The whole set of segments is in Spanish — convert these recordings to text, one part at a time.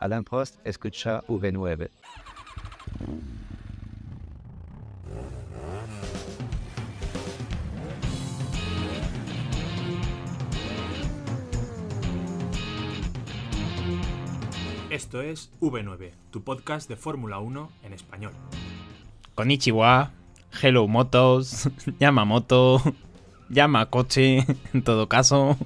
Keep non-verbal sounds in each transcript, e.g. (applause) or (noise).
Alan Prost escucha V9. Esto es V9, tu podcast de Fórmula 1 en español. Konnichiwa, Hello Motos, Yamamoto, (laughs) (laughs) Llama Coche, (laughs) en todo caso.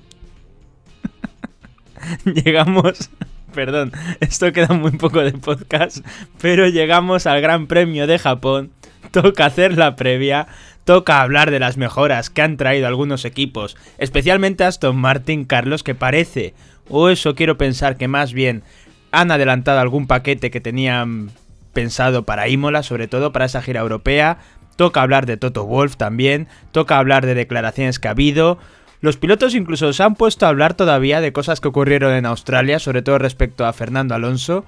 Llegamos Perdón, esto queda muy poco de podcast, pero llegamos al Gran Premio de Japón. Toca hacer la previa, toca hablar de las mejoras que han traído algunos equipos, especialmente Aston Martin, Carlos, que parece, o eso quiero pensar que más bien han adelantado algún paquete que tenían pensado para Imola, sobre todo para esa gira europea. Toca hablar de Toto Wolf también, toca hablar de declaraciones que ha habido. Los pilotos incluso se han puesto a hablar todavía de cosas que ocurrieron en Australia, sobre todo respecto a Fernando Alonso.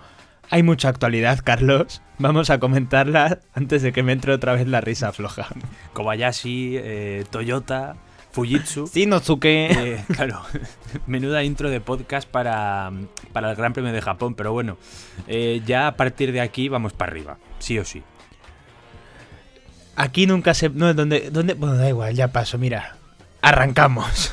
Hay mucha actualidad, Carlos. Vamos a comentarla antes de que me entre otra vez la risa floja. Kobayashi, eh, Toyota, Fujitsu. Shinozuke. Eh, claro, (laughs) menuda intro de podcast para, para, el Gran Premio de Japón, pero bueno, eh, ya a partir de aquí vamos para arriba, sí o sí. Aquí nunca se... No, ¿dónde? Bueno, da igual, ya paso, mira. Arrancamos.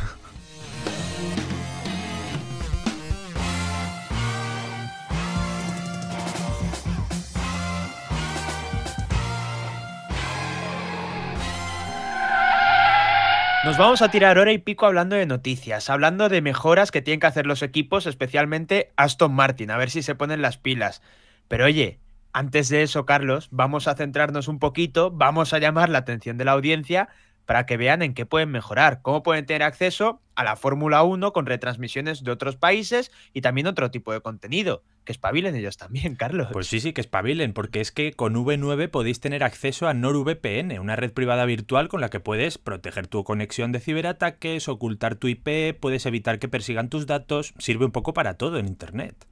Nos vamos a tirar hora y pico hablando de noticias, hablando de mejoras que tienen que hacer los equipos, especialmente Aston Martin, a ver si se ponen las pilas. Pero oye, antes de eso, Carlos, vamos a centrarnos un poquito, vamos a llamar la atención de la audiencia para que vean en qué pueden mejorar, cómo pueden tener acceso a la Fórmula 1 con retransmisiones de otros países y también otro tipo de contenido. Que espabilen ellos también, (laughs) Carlos. Pues sí, sí, que espabilen, porque es que con V9 podéis tener acceso a NordVPN, una red privada virtual con la que puedes proteger tu conexión de ciberataques, ocultar tu IP, puedes evitar que persigan tus datos, sirve un poco para todo en Internet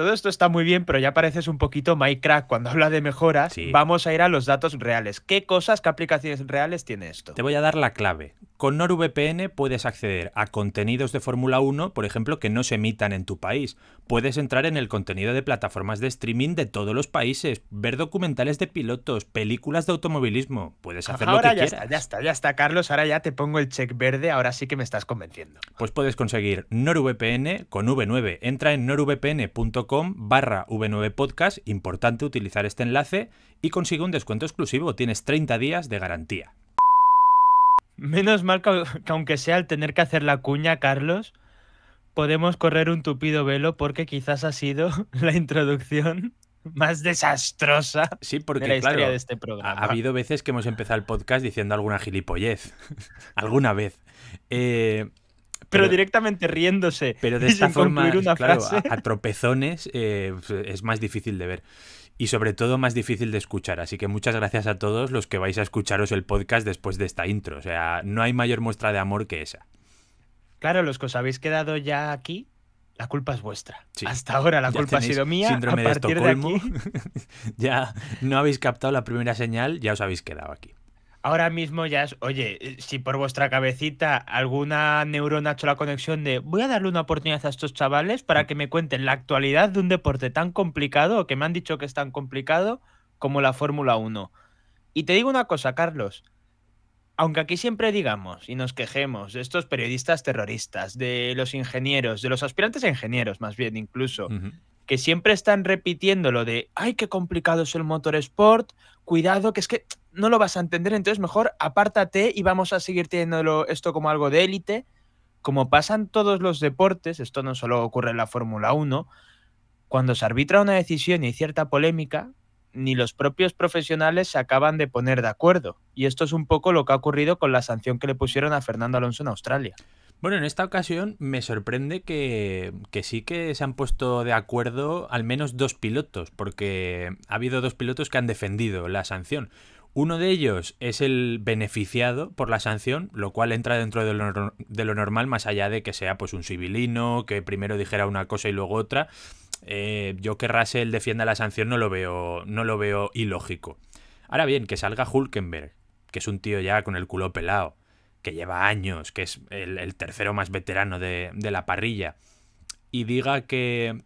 todo esto está muy bien, pero ya pareces un poquito Minecraft cuando habla de mejoras. Vamos a ir a los datos reales. ¿Qué cosas, qué aplicaciones reales tiene esto? Te voy a dar la clave. Con NordVPN puedes acceder a contenidos de Fórmula 1, por ejemplo, que no se emitan en tu país. Puedes entrar en el contenido de plataformas de streaming de todos los países, ver documentales de pilotos, películas de automovilismo. Puedes hacer lo que ya quieras. Está, ya está, ya está, Carlos. Ahora ya te pongo el check verde. Ahora sí que me estás convenciendo. Pues puedes conseguir NordVPN con V9. Entra en nordvpn.com barra v9podcast, importante utilizar este enlace, y consigue un descuento exclusivo, tienes 30 días de garantía. Menos mal que, aunque sea al tener que hacer la cuña, Carlos, podemos correr un tupido velo porque quizás ha sido (laughs) la introducción más desastrosa sí, porque, la historia de este programa. Ha, habido veces que hemos empezado el podcast diciendo alguna gilipollez. (laughs) alguna vez. Eh, pero, directamente riéndose. Pero de esta forma, claro, A, tropezones eh, es más difícil de ver y sobre todo más difícil de escuchar. Así que muchas gracias a todos los que vais a escucharos el podcast después de esta intro. O sea, no hay mayor muestra de amor que esa. Claro, los que os habéis quedado ya aquí, la culpa es vuestra. Hasta ahora la culpa ha sido mía. Síndrome de aquí... (laughs) ya no habéis captado la primera señal, ya os habéis quedado aquí ahora mismo ya es, oye, eh, si por vuestra cabecita alguna neurona ha hecho la conexión de voy a darle una oportunidad a estos chavales para que me cuenten la actualidad de un deporte tan complicado, o que me han dicho que es tan complicado como la Fórmula 1. Y te digo una cosa, Carlos. Aunque aquí siempre digamos y nos quejemos de estos periodistas terroristas, de los ingenieros, de los aspirantes a ingenieros más bien incluso, que siempre están repitiendo lo de, ay, qué complicado es el motor sport, cuidado, que es que no lo vas a entender, entonces mejor apártate y vamos a seguir teniendo esto como algo de élite, como pasan todos los deportes, esto no solo ocurre en la Fórmula 1, cuando se arbitra una decisión y hay cierta polémica, ni los propios profesionales se acaban de poner de acuerdo. Y esto es un poco lo que ha ocurrido con la sanción que le pusieron a Fernando Alonso en Australia. Bueno, en esta ocasión me sorprende que, que, sí que se han puesto de acuerdo al menos dos pilotos, porque ha habido dos pilotos que han defendido la sanción. Uno de ellos es el beneficiado por la sanción, lo cual entra dentro de lo, normal, más allá de que sea pues un civilino, que primero dijera una cosa y luego otra. Eh, yo que Russell defienda la sanción no lo veo, no lo veo ilógico. Ahora bien, que salga Hulkenberg, que es un tío ya con el culo pelado, que lleva años, que es el, tercero más veterano de, la parrilla, y diga que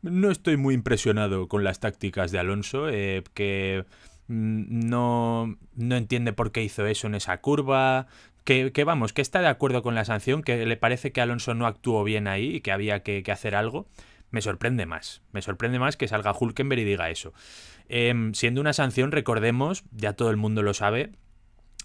no estoy muy impresionado con las tácticas de Alonso, eh, que Mm, no, no entiende por qué hizo eso en esa curva, que, vamos, que está de acuerdo con la sanción, que le parece que Alonso no actuó bien ahí y que había que, hacer algo, me sorprende más. Me sorprende más que salga Hulkenberg y diga eso. Em, siendo una sanción, recordemos, ya todo el mundo lo sabe,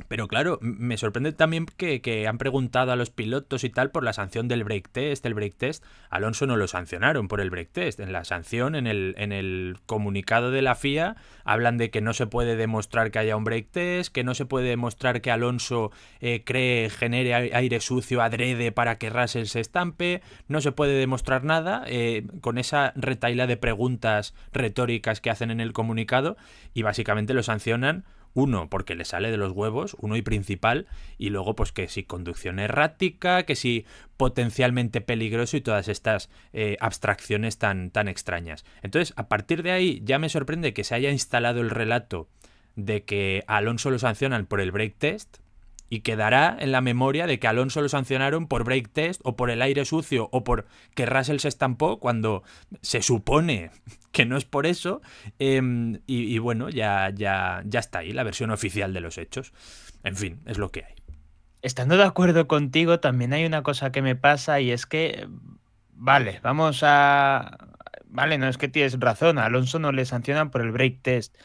pero claro, me sorprende también que, han preguntado a los pilotos y tal por la sanción del break test. El break test, Alonso no lo sancionaron por el break test. En la sanción, en el, comunicado de la FIA, hablan de que no se puede demostrar que haya un break test, que no se puede demostrar que Alonso eh, cree, genere aire sucio adrede para que Russell se estampe. No se puede demostrar nada eh, con esa retaila de preguntas retóricas que hacen en el comunicado y básicamente lo sancionan uno, porque le sale de los huevos, uno y principal, y luego pues que si conducción errática, que si potencialmente peligroso y todas estas eh, abstracciones tan, tan extrañas. Entonces, a partir de ahí ya me sorprende que se haya instalado el relato de que Alonso lo sancionan por el break test, y quedará en la memoria de que Alonso lo sancionaron por break test o por el aire sucio o por que Russell se estampó cuando se supone (laughs) que no es por eso. Em, y, bueno, ya, ya, ya está ahí la versión oficial de los hechos. En fin, es lo que hay. Estando de acuerdo contigo, también hay una cosa que me pasa y es que, vale, vamos a... Vale, no es que tienes razón, Alonso no le sancionan por el break test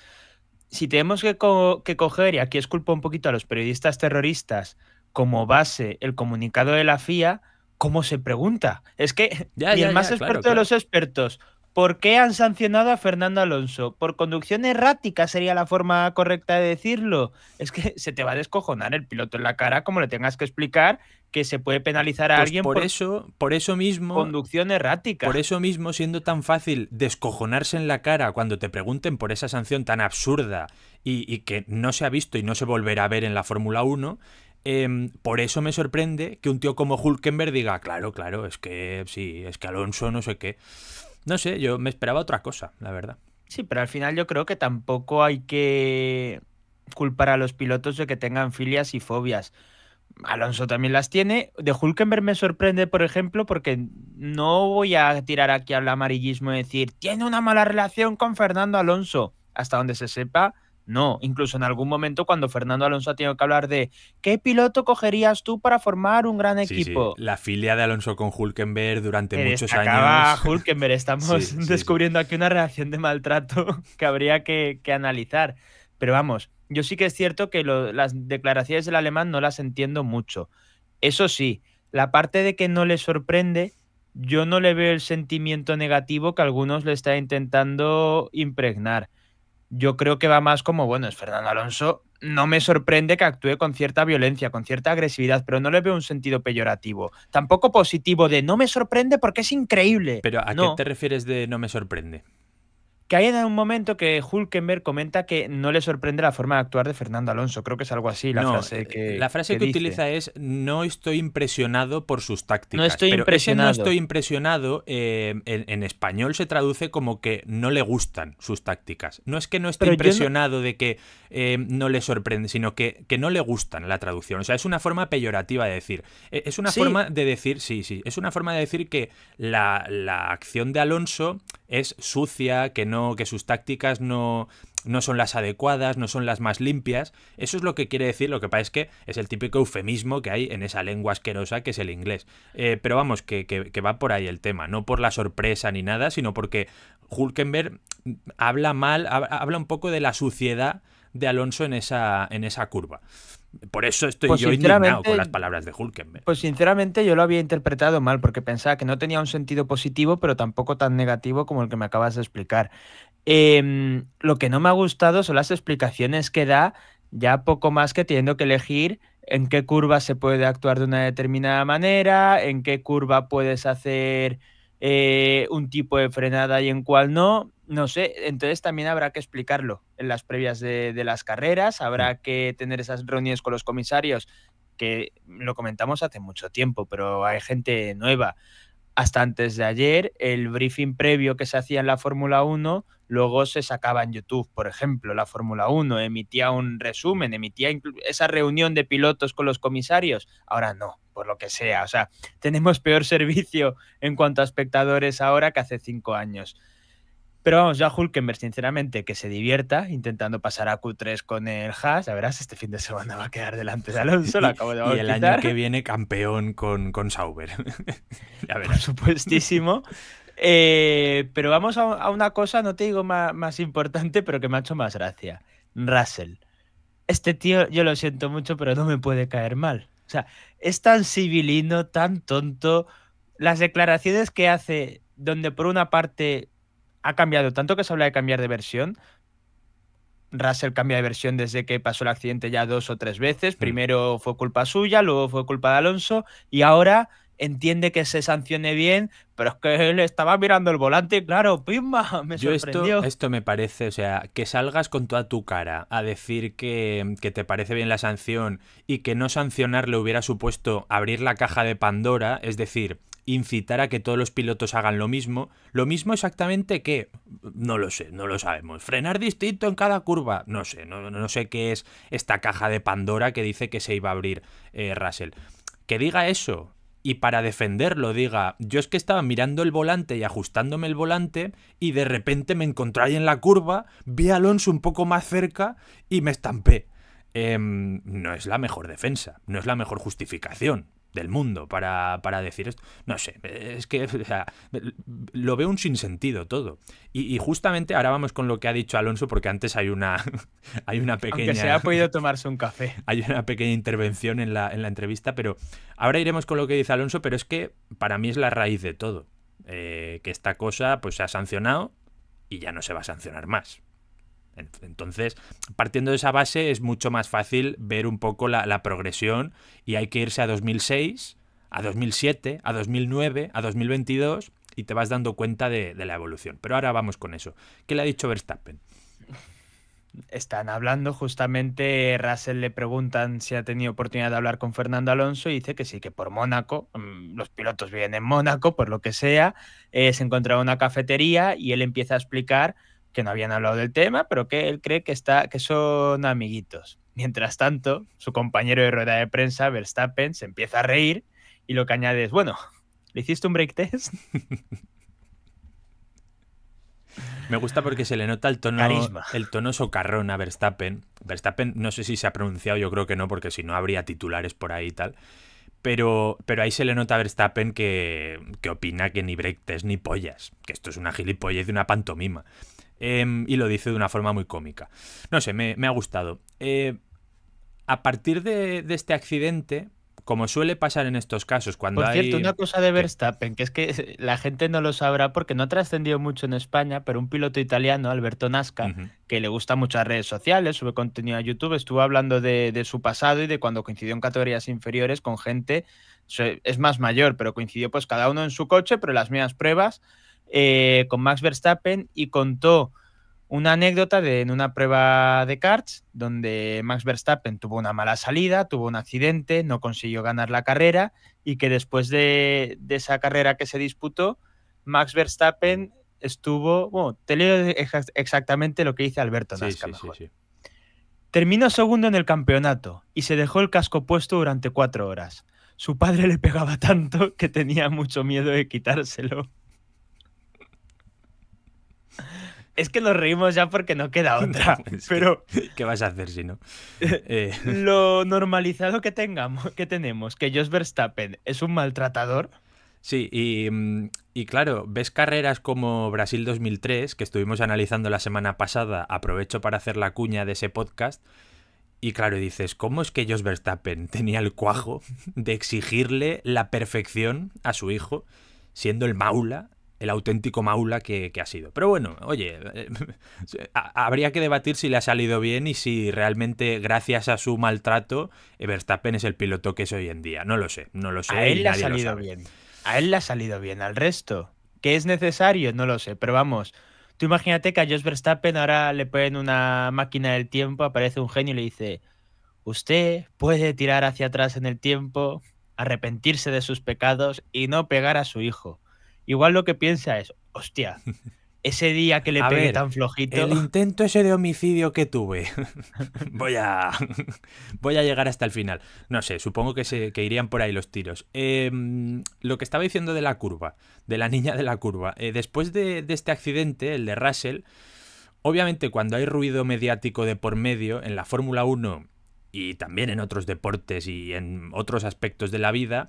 si tenemos que, coger, y aquí es culpa un poquito a los periodistas terroristas, como base el comunicado de la FIA, ¿cómo se pregunta? Es que y el más experto de los expertos ¿Por qué han sancionado a Fernando Alonso? ¿Por conducción errática sería la forma correcta de decirlo? Es que se te va a descojonar el piloto en la cara como le tengas que explicar que se puede penalizar a pues alguien por, eso, por eso mismo conducción errática. Por eso mismo siendo tan fácil descojonarse en la cara cuando te pregunten por esa sanción tan absurda y, que no se ha visto y no se volverá a ver en la Fórmula 1, em, por eso me sorprende que un tío como Hulkenberg diga, claro, claro, es que sí, es que Alonso no sé qué. No sé, yo me esperaba otra cosa, la verdad. Sí, pero al final yo creo que tampoco hay que culpar a los pilotos de que tengan filias y fobias. Alonso también las tiene. De Hulkenberg me sorprende, por ejemplo, porque no voy a tirar aquí al amarillismo y decir, tiene una mala relación con Fernando Alonso. Hasta donde se sepa, no, incluso en algún momento cuando Fernando Alonso ha tenido que hablar de qué piloto cogerías tú para formar un gran equipo. La filia de Alonso con Hulkenberg durante eh, muchos años. (laughs) Hulkenberg, estamos descubriendo aquí una relación de maltrato (laughs) que habría que, analizar. Pero vamos, yo sí que es cierto que las declaraciones del alemán no las entiendo mucho. Eso sí, la parte de que no le sorprende, yo no le veo el sentimiento negativo que algunos le están intentando impregnar yo creo que va más como, bueno, es Fernando Alonso, no me sorprende que actúe con cierta violencia, con cierta agresividad, pero no le veo un sentido peyorativo. Tampoco positivo de no me sorprende porque es increíble. Pero ¿a qué te refieres de no me sorprende? hay en un momento que Hulkenberg comenta que no le sorprende la forma de actuar de Fernando Alonso. Creo que es algo así la frase eh, que. La frase que, utiliza es: No estoy impresionado por sus tácticas. No estoy impresionado. estoy impresionado eh, en, español se traduce como que no le gustan sus tácticas. No es que no esté impresionado de que eh, no le sorprende, sino que, que no le gustan la traducción. O sea, es una forma peyorativa de decir. Es una forma de decir, sí, sí. Es una forma de decir que la acción de Alonso es sucia, que no que sus tácticas no, son las adecuadas, no son las más limpias. Eso es lo que quiere decir, lo que pasa es que es el típico eufemismo que hay en esa lengua asquerosa que es el inglés. Eh, pero vamos, que, va por ahí el tema, no por la sorpresa ni nada, sino porque Hulkenberg habla mal, habla un poco de la suciedad de Alonso en esa, en esa curva. Por eso estoy pues yo indignado con las palabras de Hulkenberg. Pues sinceramente yo lo había interpretado mal, porque pensaba que no tenía un sentido positivo, pero tampoco tan negativo como el que me acabas de explicar. Em, lo que no me ha gustado son las explicaciones que da, ya poco más que teniendo que elegir en qué curva se puede actuar de una determinada manera, en qué curva puedes hacer eh, un tipo de frenada y en cuál no, no sé, entonces también habrá que explicarlo en las previas de, de las carreras, habrá mm. que tener esas reuniones con los comisarios, que lo comentamos hace mucho tiempo, pero hay gente nueva. Hasta antes de ayer, el briefing previo que se hacía en la Fórmula 1, luego se sacaba en YouTube, por ejemplo, la Fórmula 1, emitía un resumen, emitía esa reunión de pilotos con los comisarios, ahora no por lo que sea. O sea, tenemos peor (laughs) servicio en cuanto a espectadores ahora que hace cinco años. Pero vamos, ya Hulkenberg, sinceramente, que se divierta intentando pasar a Q3 con el Haas. Ya verás, este fin de semana va a quedar delante de Alonso, (laughs) Y el año que viene campeón con, con Sauber. (laughs) ya verás. Por supuestísimo. Eh, pero vamos a, una cosa, no te digo más importante, pero que me ha hecho más gracia. Russell. Este tío, yo lo siento mucho, pero no me puede caer mal. O sea, es tan civilino, tan tonto. Las declaraciones que hace, donde por una parte ha cambiado tanto que se habla de cambiar de versión. Russell cambia de versión desde que pasó el accidente ya dos o tres veces. Mm. Primero fue culpa suya, luego fue culpa de Alonso y ahora entiende que se sancione bien, pero es que él estaba mirando el volante y claro, pimba, (laughs) me Yo sorprendió. Esto, me parece, o sea, que salgas con toda tu cara a decir que, te parece bien la sanción y que no sancionar le hubiera supuesto abrir la caja de Pandora, es decir, incitar a que todos los pilotos hagan lo mismo, lo mismo exactamente que, no lo sé, no lo sabemos, frenar distinto en cada curva, no sé, no, no sé qué es esta caja de Pandora que dice que se iba a abrir eh, Russell. Que diga eso, y para defenderlo diga, yo es que estaba mirando el volante y ajustándome el volante y de repente me encontré ahí en la curva, vi a Alonso un poco más cerca y me estampé. Em, no es la mejor defensa, no es la mejor justificación, del mundo para, decir esto. No sé, es que lo veo un sinsentido todo. Y, justamente ahora vamos con lo que ha dicho Alonso, porque antes hay una, (laughs) hay una pequeña. se ha podido tomarse un café. (laughs) Hay una pequeña intervención en la, en la entrevista, pero ahora iremos con lo que dice Alonso, pero es que para mí es la raíz de todo. Eh, que esta cosa pues se ha sancionado y ya no se va a sancionar más. Entonces, partiendo de esa base, es mucho más fácil ver un poco la, progresión y hay que irse a 2006, a 2007, a 2009, a 2022 y te vas dando cuenta de, la evolución. Pero ahora vamos con eso. ¿Qué le ha dicho Verstappen? Están hablando justamente, Russell le preguntan si ha tenido oportunidad de hablar con Fernando Alonso y dice que sí, que por Mónaco, mm, los pilotos vienen en Mónaco, por lo que sea, eh, se encontraba una cafetería y él empieza a explicar que no habían hablado del tema, pero que él cree que, está, que son amiguitos. Mientras tanto, su compañero de rueda de prensa, Verstappen, se empieza a reír y lo que añade es, bueno, ¿le hiciste un break test? (laughs) Me gusta porque se le nota el tono, el tono socarrón a Verstappen. Verstappen, no sé si se ha pronunciado, yo creo que no, porque si no habría titulares por ahí y tal. Pero, pero ahí se le nota a Verstappen que, que opina que ni break test ni pollas, que esto es una gilipollez de una pantomima. Em, y lo dice de una forma muy cómica. No sé, me, ha gustado. Eh, a partir de, este accidente, como suele pasar en estos casos, cuando Por cierto, una cosa de Verstappen, que es que (laughs) la gente no lo sabrá porque no ha trascendido mucho en España, pero un piloto italiano, Alberto Nazca que le gusta muchas redes sociales, sube contenido a YouTube, estuvo hablando de, de su pasado y de cuando coincidió en categorías inferiores con gente, es más mayor, pero coincidió pues cada uno en su coche, pero las mismas pruebas eh, con Max Verstappen y contó una anécdota de en una prueba de karts donde Max Verstappen tuvo una mala salida, tuvo un accidente, no consiguió ganar la carrera y que después de, esa carrera que se disputó, Max Verstappen estuvo, bueno, te leo exactamente lo que dice Alberto Nazca. Terminó segundo en el campeonato y se dejó el casco puesto durante cuatro horas. Su padre le pegaba tanto que tenía mucho miedo de quitárselo. Es que nos reímos ya porque no queda (laughs) otra. pero. ¿Qué vas a hacer si no? (laughs) Eh. Lo normalizado que tengamos, que tenemos, que Jos Verstappen es un maltratador. Sí, y, mm, y, claro, ves carreras como Brasil 2003, que estuvimos analizando la semana pasada, aprovecho para hacer la cuña de ese podcast, y claro, dices, ¿cómo es que Jos Verstappen tenía el cuajo de exigirle la perfección a su hijo, siendo el maula el auténtico maula que, ha sido. Pero bueno, oye, eh, (laughs) habría que debatir si le ha salido bien y si realmente gracias a su maltrato eh, Verstappen es el piloto que es hoy en día. No lo sé, no lo sé. A él le ha salido bien. A él le ha salido bien, al resto. ¿Que es necesario? No lo sé, pero vamos. Tú imagínate que a Jos Verstappen ahora le ponen una máquina del tiempo, aparece un genio y le dice, usted puede tirar hacia atrás en el tiempo, arrepentirse de sus pecados y no pegar a su hijo igual lo que piensa es, hostia, (laughs) ese día que le pegué tan flojito. El intento ese de homicidio que tuve. (laughs) voy a. (laughs) voy a llegar hasta el final. No sé, supongo que, se, que irían por ahí los tiros. Em, lo que estaba diciendo de la curva, de la niña de la curva. Eh, después de, de este accidente, el de Russell. Obviamente, cuando hay ruido mediático de por medio, en la Fórmula 1 y también en otros deportes y en otros aspectos de la vida,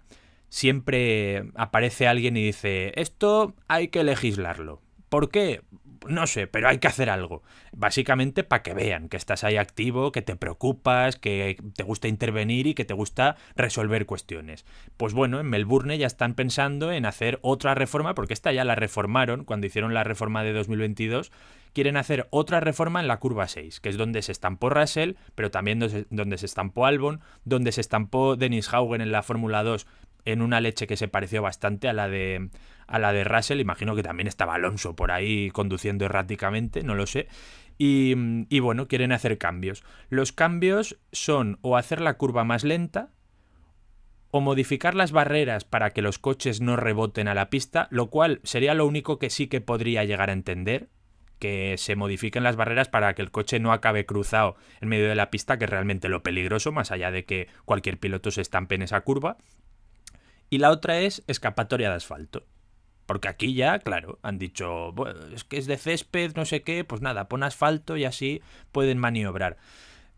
siempre aparece alguien y dice, esto hay que legislarlo. ¿Por qué? No sé, pero hay que hacer algo. Básicamente para que vean que estás ahí activo, que te preocupas, que te gusta intervenir y que te gusta resolver cuestiones. Pues bueno, en Melbourne ya están pensando en hacer otra reforma, porque esta ya la reformaron cuando hicieron la reforma de 2022. Quieren hacer otra reforma en la curva 6, que es donde se estampó Russell, pero también donde se estampó Albon, donde se estampó Dennis Haugen en la Fórmula 2, en una leche que se pareció bastante a la de a la de Russell, imagino que también estaba Alonso por ahí conduciendo erráticamente, no lo sé. Y, y bueno, quieren hacer cambios. Los cambios son o hacer la curva más lenta, o modificar las barreras para que los coches no reboten a la pista, lo cual sería lo único que sí que podría llegar a entender, que se modifiquen las barreras para que el coche no acabe cruzado en medio de la pista, que es realmente lo peligroso, más allá de que cualquier piloto se estampe en esa curva y la otra es escapatoria de asfalto. Porque aquí ya, claro, han dicho, bueno, es que es de césped, no sé qué, pues nada, pon asfalto y así pueden maniobrar.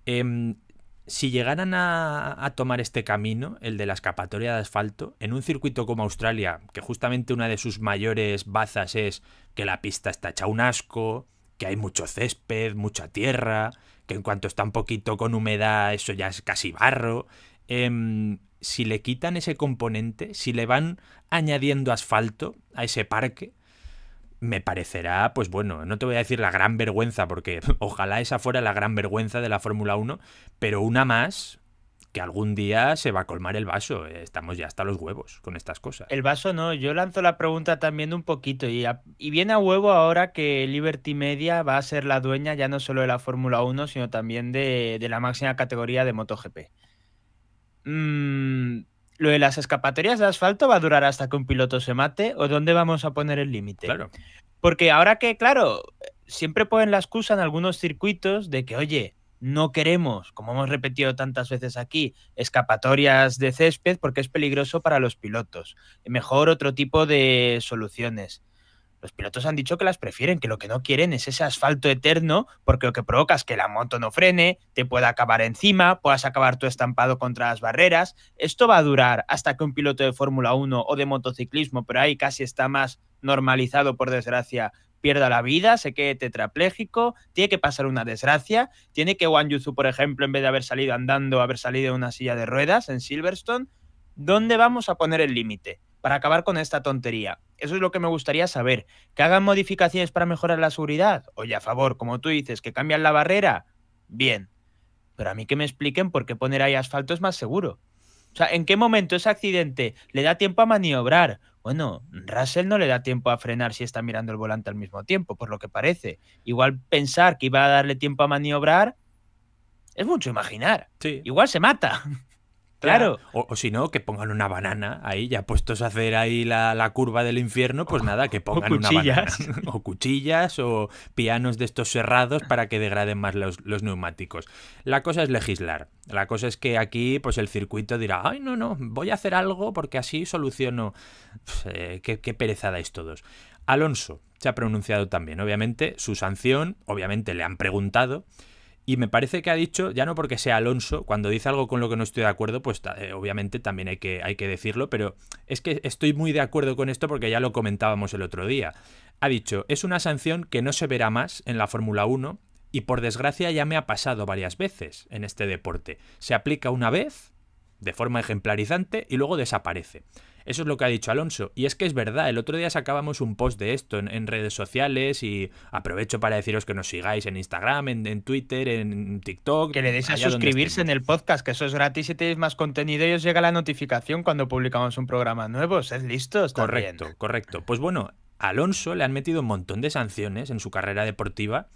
Em, si llegaran a, tomar este camino, el de la escapatoria de asfalto, en un circuito como Australia, que justamente una de sus mayores bazas es que la pista está hecha un asco, que hay mucho césped, mucha tierra, que en cuanto está un poquito con humedad eso ya es casi barro, em, si le quitan ese componente, si le van añadiendo asfalto a ese parque, me parecerá, pues bueno, no te voy a decir la gran vergüenza, porque (laughs) ojalá esa fuera la gran vergüenza de la Fórmula 1, pero una más que algún día se va a colmar el vaso. Estamos ya hasta los huevos con estas cosas. El vaso no, yo lanzo la pregunta también un poquito y, viene a huevo ahora que Liberty Media va a ser la dueña ya no solo de la Fórmula 1, sino también de, de la máxima categoría de MotoGP. Mm, ¿lo de las escapatorias de asfalto va a durar hasta que un piloto se mate o dónde vamos a poner el límite? Porque ahora que, claro, siempre ponen la excusa en algunos circuitos de que, oye, no queremos, como hemos repetido tantas veces aquí, escapatorias de césped porque es peligroso para los pilotos. Mejor otro tipo de soluciones los pilotos han dicho que las prefieren, que lo que no quieren es ese asfalto eterno, porque lo que provoca es que la moto no frene, te pueda acabar encima, puedas acabar tu estampado contra las barreras. Esto va a durar hasta que un piloto de Fórmula 1 o de motociclismo, pero ahí casi está más normalizado, por desgracia, pierda la vida, se quede tetrapléjico, tiene que pasar una desgracia, tiene que Wang Yuzu, por ejemplo, en vez de haber salido andando, haber salido en una silla de ruedas en Silverstone. ¿Dónde vamos a poner el límite? Para acabar con esta tontería eso es lo que me gustaría saber. ¿Que hagan modificaciones para mejorar la seguridad? Oye, a favor, como tú dices, que cambian la barrera. Bien. Pero a mí que me expliquen por qué poner ahí asfalto es más seguro. O sea, ¿en qué momento ese accidente le da tiempo a maniobrar? Bueno, Russell no le da tiempo a frenar si está mirando el volante al mismo tiempo, por lo que parece. Igual pensar que iba a darle tiempo a maniobrar es mucho imaginar. Igual se mata. (laughs) Claro. O, si no, que pongan una banana ahí, ya puestos a hacer ahí la, curva del infierno, pues nada, que pongan una banana. O cuchillas o pianos de estos cerrados para que degraden más los, neumáticos. La cosa es legislar. La cosa es que aquí, pues el circuito dirá, ay, no, no, voy a hacer algo porque así soluciono. Eh, qué, perezada es todos. Alonso se ha pronunciado también, obviamente, su sanción, obviamente le han preguntado. Y me parece que ha dicho, ya no porque sea Alonso, cuando dice algo con lo que no estoy de acuerdo, pues eh, obviamente también hay que, hay que decirlo, pero es que estoy muy de acuerdo con esto porque ya lo comentábamos el otro día. Ha dicho, es una sanción que no se verá más en la Fórmula 1 y por desgracia ya me ha pasado varias veces en este deporte. Se aplica una vez, de forma ejemplarizante, y luego desaparece. Eso es lo que ha dicho Alonso. Y es que es verdad, el otro día sacábamos un post de esto en, redes sociales y aprovecho para deciros que nos sigáis en Instagram, en, Twitter, en TikTok. Que le deis a suscribirse en el podcast, que eso es gratis y tenéis más contenido y os llega la notificación cuando publicamos un programa nuevo. Sed listos. Correcto, correcto. Pues bueno, Alonso le han metido un montón de sanciones en su carrera deportiva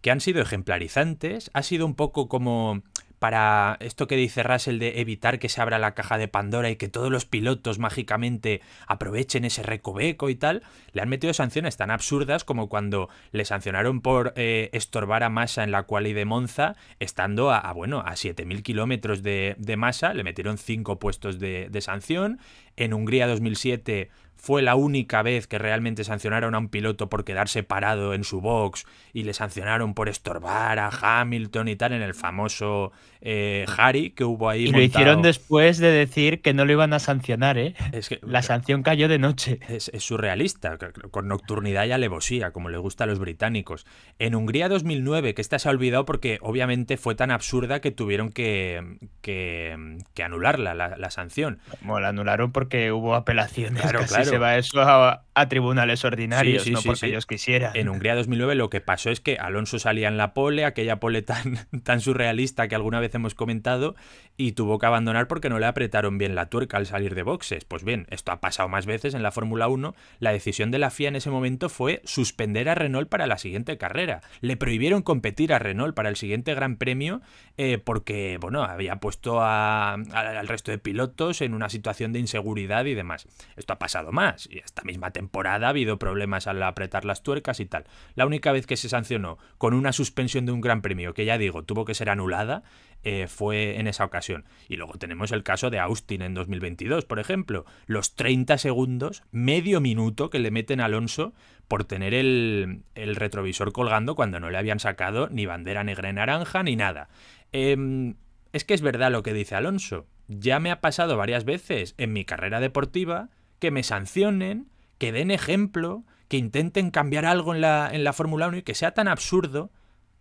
que han sido ejemplarizantes. Ha sido un poco como para esto que dice Russell de evitar que se abra la caja de Pandora y que todos los pilotos mágicamente aprovechen ese recoveco y tal, le han metido sanciones tan absurdas como cuando le sancionaron por eh, estorbar a Massa en la quali de Monza, estando a, bueno, a 7.000 kilómetros de, de Massa, le metieron 5 puestos de, de sanción. En Hungría 2007 fue la única vez que realmente sancionaron a un piloto por quedarse parado en su box y le sancionaron por estorbar a Hamilton y tal en el famoso eh, Harry que hubo ahí. Y lo hicieron después de decir que no lo iban a sancionar, ¿eh? la eh, sanción cayó de noche. Es, surrealista, con nocturnidad y alevosía, como le gusta a los británicos. En Hungría 2009, que esta se ha olvidado porque obviamente fue tan absurda que tuvieron que, que, anularla, la, sanción. Bueno, la anularon porque hubo apelaciones. Claro, Casi se va eso a, tribunales ordinarios, no porque ellos quisieran. En Hungría 2009 lo que pasó es que Alonso salía en la pole, aquella pole tan, (laughs) tan surrealista que alguna vez hemos comentado, y tuvo que abandonar porque no le apretaron bien la tuerca al salir de boxes. Pues bien, esto ha pasado más veces en la Fórmula 1. La decisión de la FIA en ese momento fue suspender a Renault para la siguiente carrera. Le prohibieron competir a Renault para el siguiente Gran Premio eh, porque, bueno, había puesto al resto de pilotos en una situación de inseguridad y demás. Esto ha pasado más. Y esta misma temporada ha habido problemas al apretar las tuercas y tal. La única vez que se sancionó con una suspensión de un Gran Premio, que ya digo, tuvo que ser anulada, eh, fue en esa ocasión. Y luego tenemos el caso de Austin en 2022, por ejemplo. Los 30 segundos, medio minuto que le meten a Alonso por tener el, el retrovisor colgando cuando no le habían sacado ni bandera negra y naranja ni nada. Em, es que es verdad lo que dice Alonso. Ya me ha pasado varias veces en mi carrera deportiva que me sancionen, que den ejemplo, que intenten cambiar algo en la, en la Fórmula 1 y que sea tan absurdo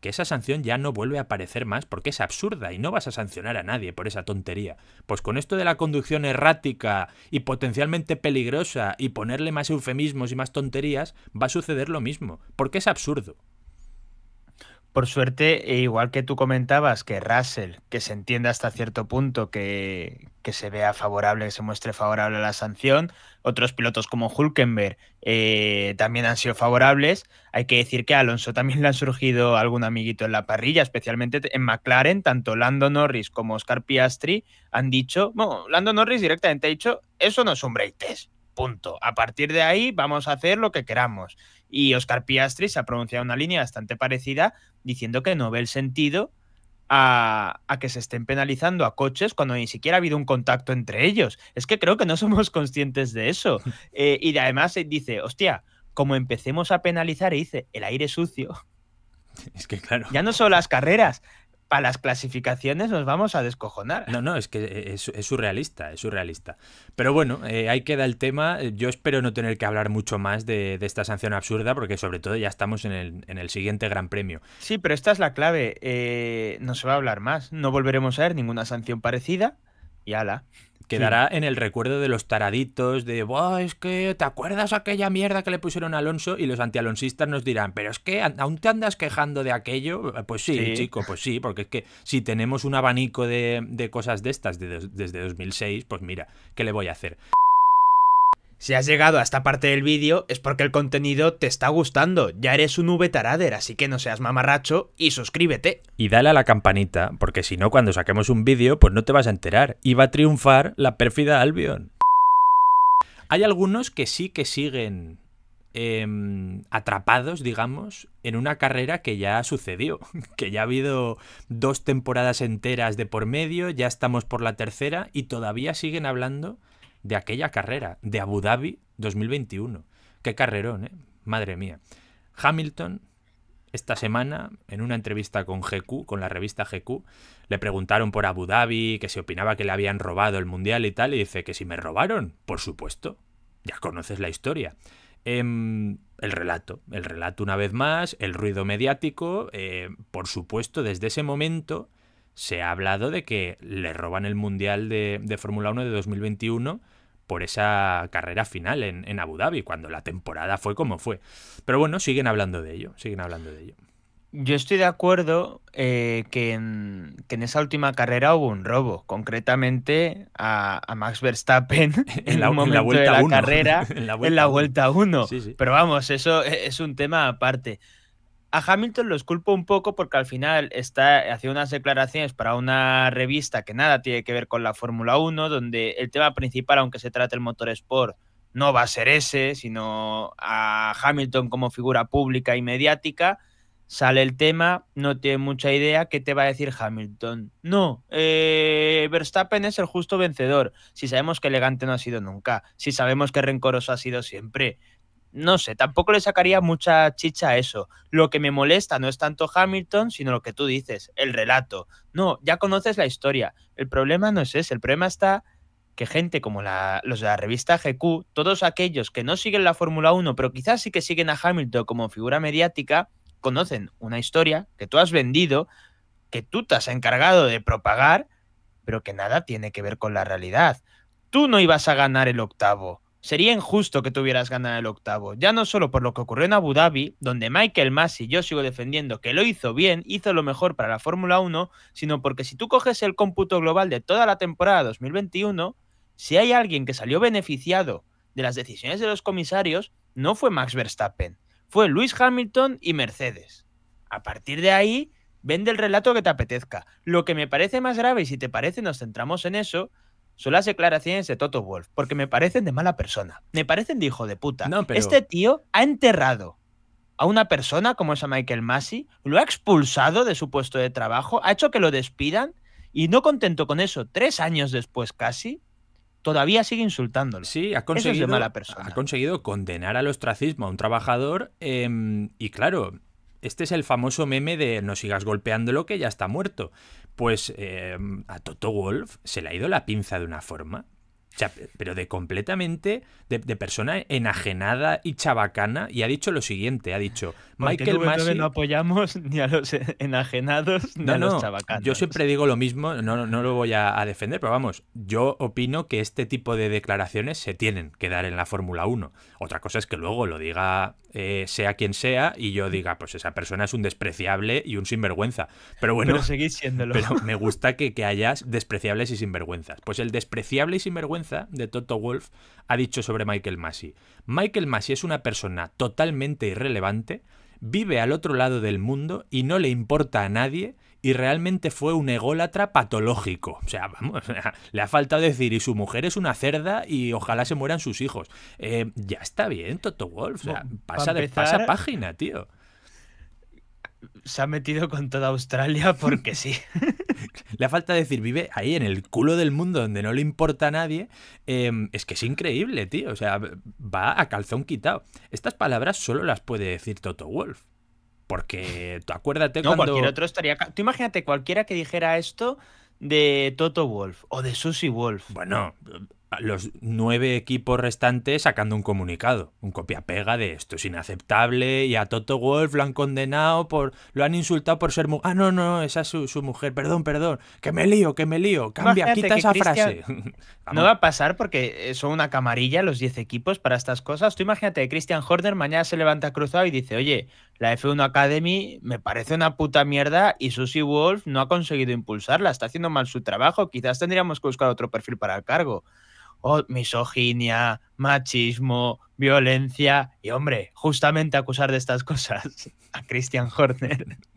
que esa sanción ya no vuelve a aparecer más porque es absurda y no vas a sancionar a nadie por esa tontería. Pues con esto de la conducción errática y potencialmente peligrosa y ponerle más eufemismos y más tonterías, va a suceder lo mismo, porque es absurdo. Por suerte, e igual que tú comentabas, que Russell, que se entienda hasta cierto punto, que, que se vea favorable, que se muestre favorable a la sanción, otros pilotos como Hulkenberg eh, también han sido favorables. Hay que decir que a Alonso también le ha surgido algún amiguito en la parrilla, especialmente en McLaren, tanto Lando Norris como Oscar Piastri han dicho, bueno, Lando Norris directamente ha dicho, eso no es un break test, punto. A partir de ahí vamos a hacer lo que queramos. Y Oscar Piastri se ha pronunciado una línea bastante parecida diciendo que no ve el sentido a, que se estén penalizando a coches cuando ni siquiera ha habido un contacto entre ellos. Es que creo que no (laughs) somos conscientes de eso. (laughs) Eh, y además eh, dice, hostia, como empecemos a penalizar, y dice, el aire sucio. Es que claro. Ya no son las carreras, para las clasificaciones nos vamos a descojonar. No, no, es que es, surrealista, es surrealista. Pero bueno, eh, ahí queda el tema. Yo espero no tener que hablar mucho más de, esta sanción absurda, porque sobre todo ya estamos en el, siguiente Gran Premio. Sí, pero esta es la clave. Eh, no se va a hablar más. No volveremos a ver ninguna sanción parecida y ala, quedará en el recuerdo de los taraditos de, Buah, es que te acuerdas aquella mierda que le pusieron a Alonso y los antialonsistas nos dirán, pero es que aún te andas quejando de aquello. Eh, pues sí, chico, pues sí, porque es que si tenemos un abanico de, cosas de estas desde 2006, pues mira, ¿qué le voy a hacer? Si has llegado a esta parte del vídeo es porque el contenido te está gustando, ya eres un Tarader, así que no seas mamarracho y suscríbete. Y dale a la campanita, porque si no cuando saquemos un vídeo pues no te vas a enterar y va a triunfar la pérfida Albion. Hay algunos que sí que siguen em, atrapados, digamos, en una carrera que ya sucedió, (laughs) que ya ha habido dos temporadas enteras de por medio, ya estamos por la tercera y todavía siguen hablando de aquella carrera, de Abu Dhabi 2021. Qué carrerón, ¿eh? Madre mía. Hamilton, esta semana, en una entrevista con GQ, con la revista GQ, le preguntaron por Abu Dhabi, que se opinaba que le habían robado el Mundial y tal, y dice que si me robaron, por supuesto. Ya conoces la historia. Em, el relato, el relato una vez más, el ruido mediático, eh, por supuesto, desde ese momento se ha hablado de que le roban el Mundial de, de Fórmula 1 de 2021 por esa carrera final en, Abu Dhabi, cuando la temporada fue como fue. Pero bueno, siguen hablando de ello, siguen hablando de ello. Yo estoy de acuerdo eh, que, en, esa última carrera hubo un robo, concretamente a, Max Verstappen en, la, vuelta la carrera, en la vuelta 1. Pero vamos, eso es un tema aparte. A Hamilton los culpo un poco porque al final está haciendo unas declaraciones para una revista que nada tiene que ver con la Fórmula 1, donde el tema principal, aunque se trate el motor sport, no va a ser ese, sino a Hamilton como figura pública y mediática. Sale el tema, no tiene mucha idea, ¿qué te va a decir Hamilton? No, eh, Verstappen es el justo vencedor, si sabemos que elegante no ha sido nunca, si sabemos que rencoroso ha sido siempre, no sé, tampoco le sacaría mucha chicha a eso. Lo que me molesta no es tanto Hamilton, sino lo que tú dices, el relato. No, ya conoces la historia. El problema no es ese, el problema está que gente como la, los de la revista GQ, todos aquellos que no siguen la Fórmula 1, pero quizás sí que siguen a Hamilton como figura mediática, conocen una historia que tú has vendido, que tú te has encargado de propagar, pero que nada tiene que ver con la realidad. Tú no ibas a ganar el octavo, Sería injusto que tuvieras ganado el octavo, ya no solo por lo que ocurrió en Abu Dhabi, donde Michael y yo sigo defendiendo que lo hizo bien, hizo lo mejor para la Fórmula 1, sino porque si tú coges el cómputo global de toda la temporada 2021, si hay alguien que salió beneficiado de las decisiones de los comisarios, no fue Max Verstappen, fue Luis Hamilton y Mercedes. A partir de ahí, vende el relato que te apetezca. Lo que me parece más grave, y si te parece nos centramos en eso, son las declaraciones de Toto Wolf, porque me parecen de mala persona. Me parecen de hijo de puta. Este tío ha enterrado a una persona como es a Michael Massey, lo ha expulsado de su puesto de trabajo, ha hecho que lo despidan y no contento con eso, tres años después casi, todavía sigue insultándolo. Sí, ha conseguido, mala persona. Ha conseguido condenar al ostracismo a un trabajador em, y claro, este es el famoso meme de no sigas golpeándolo que ya está muerto pues em, a Toto Wolf se le ha ido la pinza de una forma pero de completamente, de, persona enajenada y chabacana, y ha dicho lo siguiente, ha dicho, Michael Masi... no apoyamos (laughs) ni a los enajenados ni a los chabacanos. Yo siempre digo lo mismo, no, no lo voy a, defender, pero vamos, yo opino que este tipo de declaraciones se tienen que dar en la Fórmula 1. Otra cosa es que luego lo diga eh, sea quien sea y yo diga, pues esa persona es un despreciable y un sinvergüenza. Pero bueno, me gusta que, que hayas despreciables y sinvergüenzas. Pues el despreciable y sinvergüenza de Toto Wolf ha dicho sobre Michael Massey. Michael Massey es una persona totalmente irrelevante, vive al otro lado del mundo y no le importa a nadie y realmente fue un ególatra patológico. O sea, vamos, (laughs) le ha faltado decir, y su mujer es una cerda y ojalá se mueran sus hijos. Eh, ya está bien, Toto Wolf. pasa, de, pasa página, tío se ha metido con toda Australia porque sí. (laughs) La falta de decir, vive ahí en el culo del mundo donde no le importa a nadie. Em, es que es increíble, tío. O sea, va a calzón quitado. Estas palabras solo las puede decir Toto Wolf. Porque tú acuérdate no, cualquier otro estaría... Tú imagínate cualquiera que dijera esto de Toto Wolf o de Susie Wolf. Bueno, Ah, los nueve equipos restantes sacando un comunicado, un copia-pega de esto es inaceptable y a Toto Wolf lo han condenado por, lo han insultado por ser mujer. Ah, no, no, esa es su, mujer, perdón, perdón, que me lío, que me lío, cambia, quita esa frase. (laughs) no va a pasar porque eh, son una camarilla los diez equipos para estas cosas. Tú imagínate que Christian Horner mañana se levanta cruzado y dice, oye, la F1 Academy me parece una puta mierda y Susie Wolf no ha conseguido impulsarla, está haciendo mal su trabajo, quizás tendríamos que buscar otro perfil para el cargo. Oh, misoginia, machismo, violencia y, hombre, justamente acusar de estas cosas a Christian Horner. (laughs)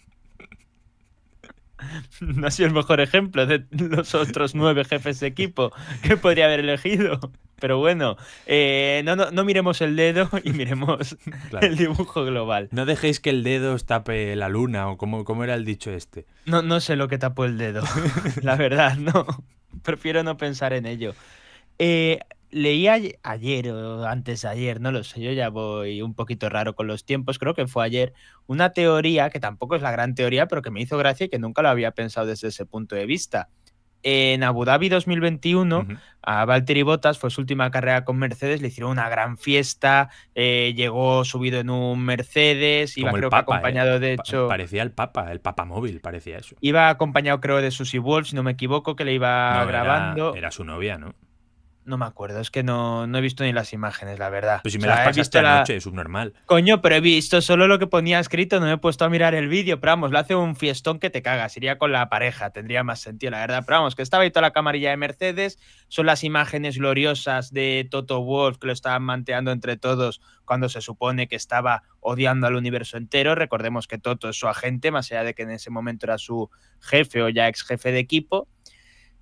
No ha sido el mejor ejemplo de los otros nueve jefes de equipo que podría haber elegido. Pero bueno, eh, no, no, miremos el dedo y miremos (laughs) el dibujo global. No dejéis que el dedo os tape la luna o como, era el dicho este. No, no sé lo que tapó el dedo, (laughs) la verdad, no. Prefiero no pensar en ello. Eh, leía ayer o antes de ayer, no lo sé, yo ya voy un poquito raro con los tiempos, creo que fue ayer, una teoría que tampoco es la gran teoría, pero que me hizo gracia y que nunca lo había pensado desde ese punto de vista. En Abu Dhabi 2021, a Valtteri Bottas fue su última carrera con Mercedes, le hicieron una gran fiesta, eh, llegó subido en un Mercedes, iba ¿eh? acompañado de hecho... Parecía el Papa, el Papa móvil, parecía eso. Iba acompañado creo de Susie Wolf, si no me equivoco, que le iba grabando. era su novia, ¿no? No me acuerdo, es que no, no, he visto ni las imágenes, la verdad. Pues si me las anoche, es subnormal. Coño, pero he visto solo lo que ponía escrito, no me he puesto a mirar el vídeo, pero vamos, lo hace un fiestón que te cagas, iría con la pareja, tendría más sentido, la verdad. Pero vamos, que estaba ahí toda la camarilla de Mercedes, son las imágenes gloriosas de Toto Wolf que lo estaban manteando entre todos cuando se supone que estaba odiando al universo entero. Recordemos que Toto es su agente, más allá de que en ese momento era su jefe o ya ex jefe de equipo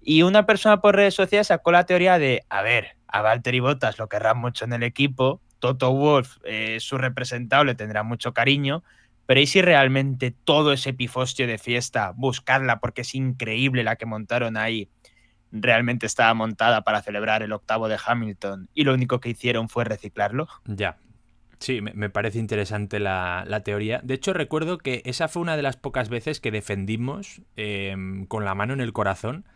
y una persona por redes sociales sacó la teoría de, a ver, a Valtteri Bottas lo querrán mucho en el equipo, Toto Wolf, eh, su representable, tendrá mucho cariño, pero ¿y si realmente todo ese pifostio de fiesta, buscarla porque es increíble la que montaron ahí, realmente estaba montada para celebrar el octavo de Hamilton y lo único que hicieron fue reciclarlo? Ya. Sí, me, parece interesante la, teoría. De hecho, recuerdo que esa fue una de las pocas veces que defendimos em, con la mano en el corazón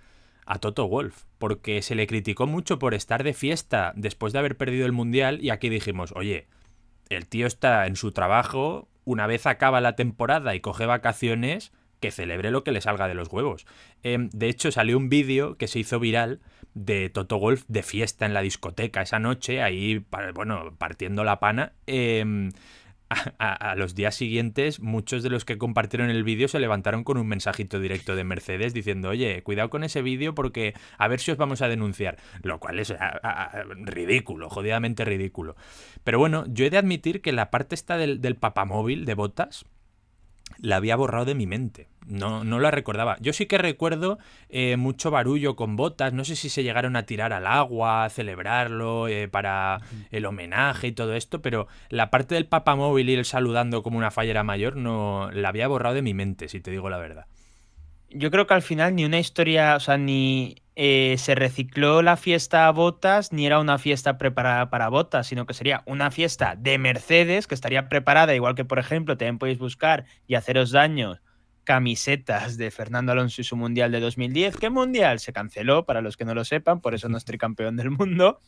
a Toto Wolf, porque se le criticó mucho por estar de fiesta después de haber perdido el Mundial y aquí dijimos, oye, el tío está en su trabajo, una vez acaba la temporada y coge vacaciones, que celebre lo que le salga de los huevos. Em, de hecho, salió un vídeo que se hizo viral de Toto Golf de fiesta en la discoteca esa noche, ahí, bueno, partiendo la pana. Em, a, los días siguientes, muchos de los que compartieron el vídeo se levantaron con un mensajito directo de Mercedes diciendo, oye, cuidado con ese vídeo porque a ver si os vamos a denunciar. Lo cual es ridículo, jodidamente ridículo. Pero bueno, yo he de admitir que la parte esta del, del papamóvil de botas la había borrado de mi mente. No, no la recordaba. Yo sí que recuerdo eh, mucho barullo con botas. No sé si se llegaron a tirar al agua, a celebrarlo, eh, para el homenaje y todo esto, pero la parte del móvil y el saludando como una fallera mayor, no la había borrado de mi mente, si te digo la verdad. Yo creo que al final ni una historia, o sea, ni, eh, se recicló la fiesta a botas, ni era una fiesta preparada para botas, sino que sería una fiesta de Mercedes que estaría preparada, igual que por ejemplo, también podéis buscar y haceros daño camisetas de Fernando Alonso y su Mundial de 2010. ¿Qué Mundial? Se canceló, para los que no lo sepan, por eso no estoy campeón del mundo.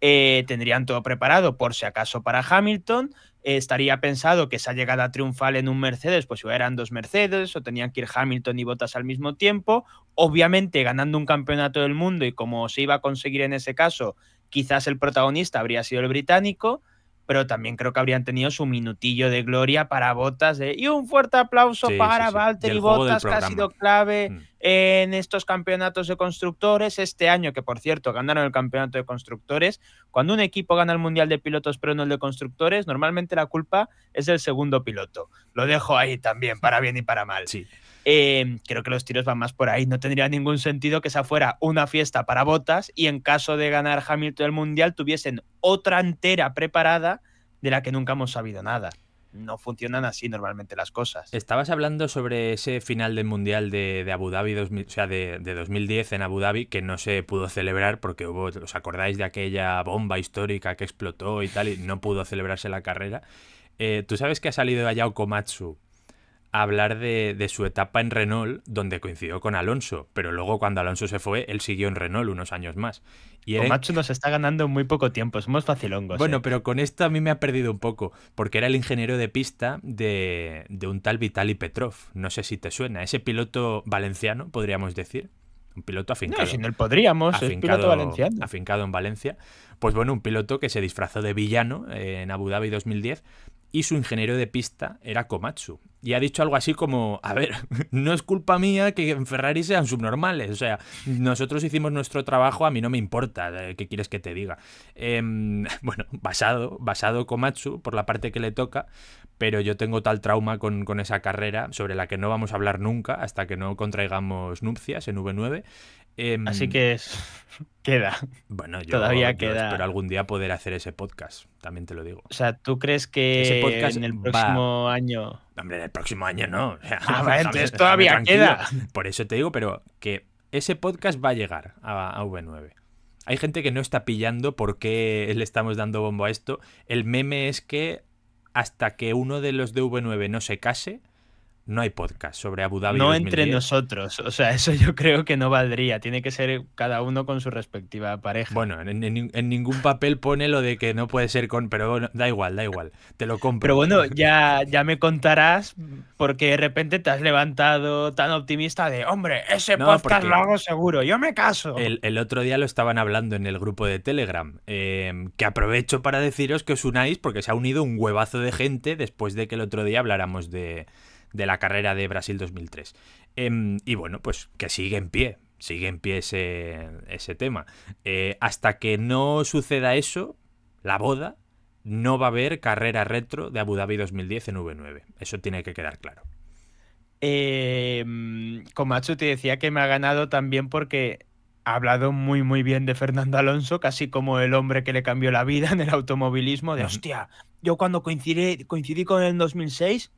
Eh, tendrían todo preparado por si acaso para Hamilton, estaría pensado que esa llegada triunfal en un Mercedes, pues si eran dos Mercedes, o tenían que ir Hamilton y Botas al mismo tiempo. Obviamente, ganando un campeonato del mundo y como se iba a conseguir en ese caso, quizás el protagonista habría sido el británico, pero también creo que habrían tenido su minutillo de gloria para Botas ¿eh? y un fuerte aplauso para Walter y Valtteri Bottas, que ha sido clave mm en estos campeonatos de constructores. Este año, que por cierto ganaron el campeonato de constructores, cuando un equipo gana el Mundial de Pilotos pero no el de constructores, normalmente la culpa es del segundo piloto. Lo dejo ahí también, para bien y para mal. Sí. Em, creo que los tiros van más por ahí. No tendría ningún sentido que esa fuera una fiesta para botas y en caso de ganar Hamilton el Mundial tuviesen otra entera preparada de la que nunca hemos sabido nada no funcionan así normalmente las cosas. Estabas hablando sobre ese final del Mundial de, Abu Dhabi, o sea, de, 2010 en Abu Dhabi, que no se pudo celebrar porque hubo, ¿os acordáis de aquella bomba histórica que explotó y tal? Y no pudo celebrarse la carrera. Eh, Tú sabes que ha salido Ayao Komatsu a hablar de, de, su etapa en Renault, donde coincidió con Alonso, pero luego cuando Alonso se fue, él siguió en Renault unos años más. Y Macho nos está ganando muy poco tiempo, somos facilongos. Bueno, ¿eh? pero con esto a mí me ha perdido un poco, porque era el ingeniero de pista de, de un tal Vitali Petrov. No sé si te suena, ese piloto valenciano, podríamos decir un piloto afincado. No, si no podríamos, valenciano. Afincado en Valencia. Pues bueno, un piloto que se disfrazó de villano en Abu Dhabi 2010 y su ingeniero de pista era Komatsu. Y ha dicho algo así como, a ver, (laughs) no es culpa mía que en Ferrari sean subnormales. O sea, nosotros hicimos nuestro trabajo, a mí no me importa, eh, ¿qué quieres que te diga? Em, (laughs) bueno, basado, basado Komatsu, por la parte que le toca, pero yo tengo tal trauma con, esa carrera sobre la que no vamos a hablar nunca hasta que no contraigamos nupcias en V9. Em, Así que (laughs) queda. Bueno, yo, Todavía queda. espero algún día poder hacer ese podcast, también te lo digo. O sea, ¿tú crees que en el próximo año... Hombre, en el próximo año no. (laughs) Ah, vale, entonces todavía queda. Por eso te digo, pero que ese podcast va a llegar a V9. Hay gente que no está pillando por qué le estamos dando bombo a esto. El meme es que hasta que uno de los DV9 no se case, no hay podcast sobre Abu Dhabi. No entre nosotros, o sea, eso yo creo que no valdría, tiene que ser cada uno con su respectiva pareja. Bueno, en, ningún papel pone lo de que no puede ser con, pero da igual, da igual, te lo compro. Pero bueno, (laughs) ya, ya me contarás porque de repente te has levantado tan optimista de, hombre, ese podcast lo hago seguro, yo me caso. El, otro día lo estaban hablando en el grupo de Telegram, em, que aprovecho para deciros que os unáis porque se ha unido un huevazo de gente después de que el otro día habláramos de de la carrera de Brasil 2003. Em, y bueno, pues que sigue en pie, sigue en pie ese, ese tema. Eh, hasta que no suceda eso, la boda, no va a haber carrera retro de Abu Dhabi 2010 en V9. Eso tiene que quedar claro. Eh, em, Comacho te decía que me ha ganado también porque ha hablado muy, muy bien de Fernando Alonso, casi como el hombre que le cambió la vida en el automovilismo, de hostia, yo cuando coincidí, coincidí con él en 2006,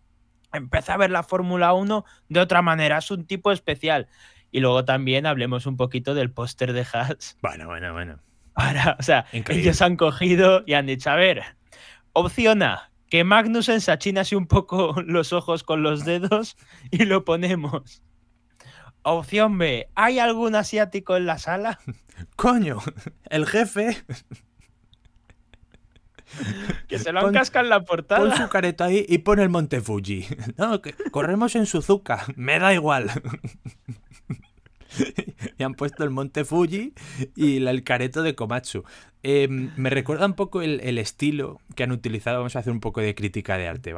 empecé a ver la Fórmula 1 de otra manera, es un tipo especial. Y luego también hablemos un poquito del póster de Haas. (laughs) Bueno, bueno, bueno. Ahora, o sea, ellos han cogido y han dicho, a ver, opción A, que Magnus se así un poco (laughs) los ojos con los dedos (laughs) y lo ponemos. Opción B, ¿hay algún asiático en la sala? Coño, el jefe que se lo han cascado en la portada. Pon su careto ahí y pon el Monte Fuji. (laughs) corremos en Suzuka. Me da igual. y (laughs) han puesto el Monte Fuji y el careto de Komatsu. Em, me recuerda un poco el, estilo que han utilizado. Vamos a hacer un poco de crítica de arte,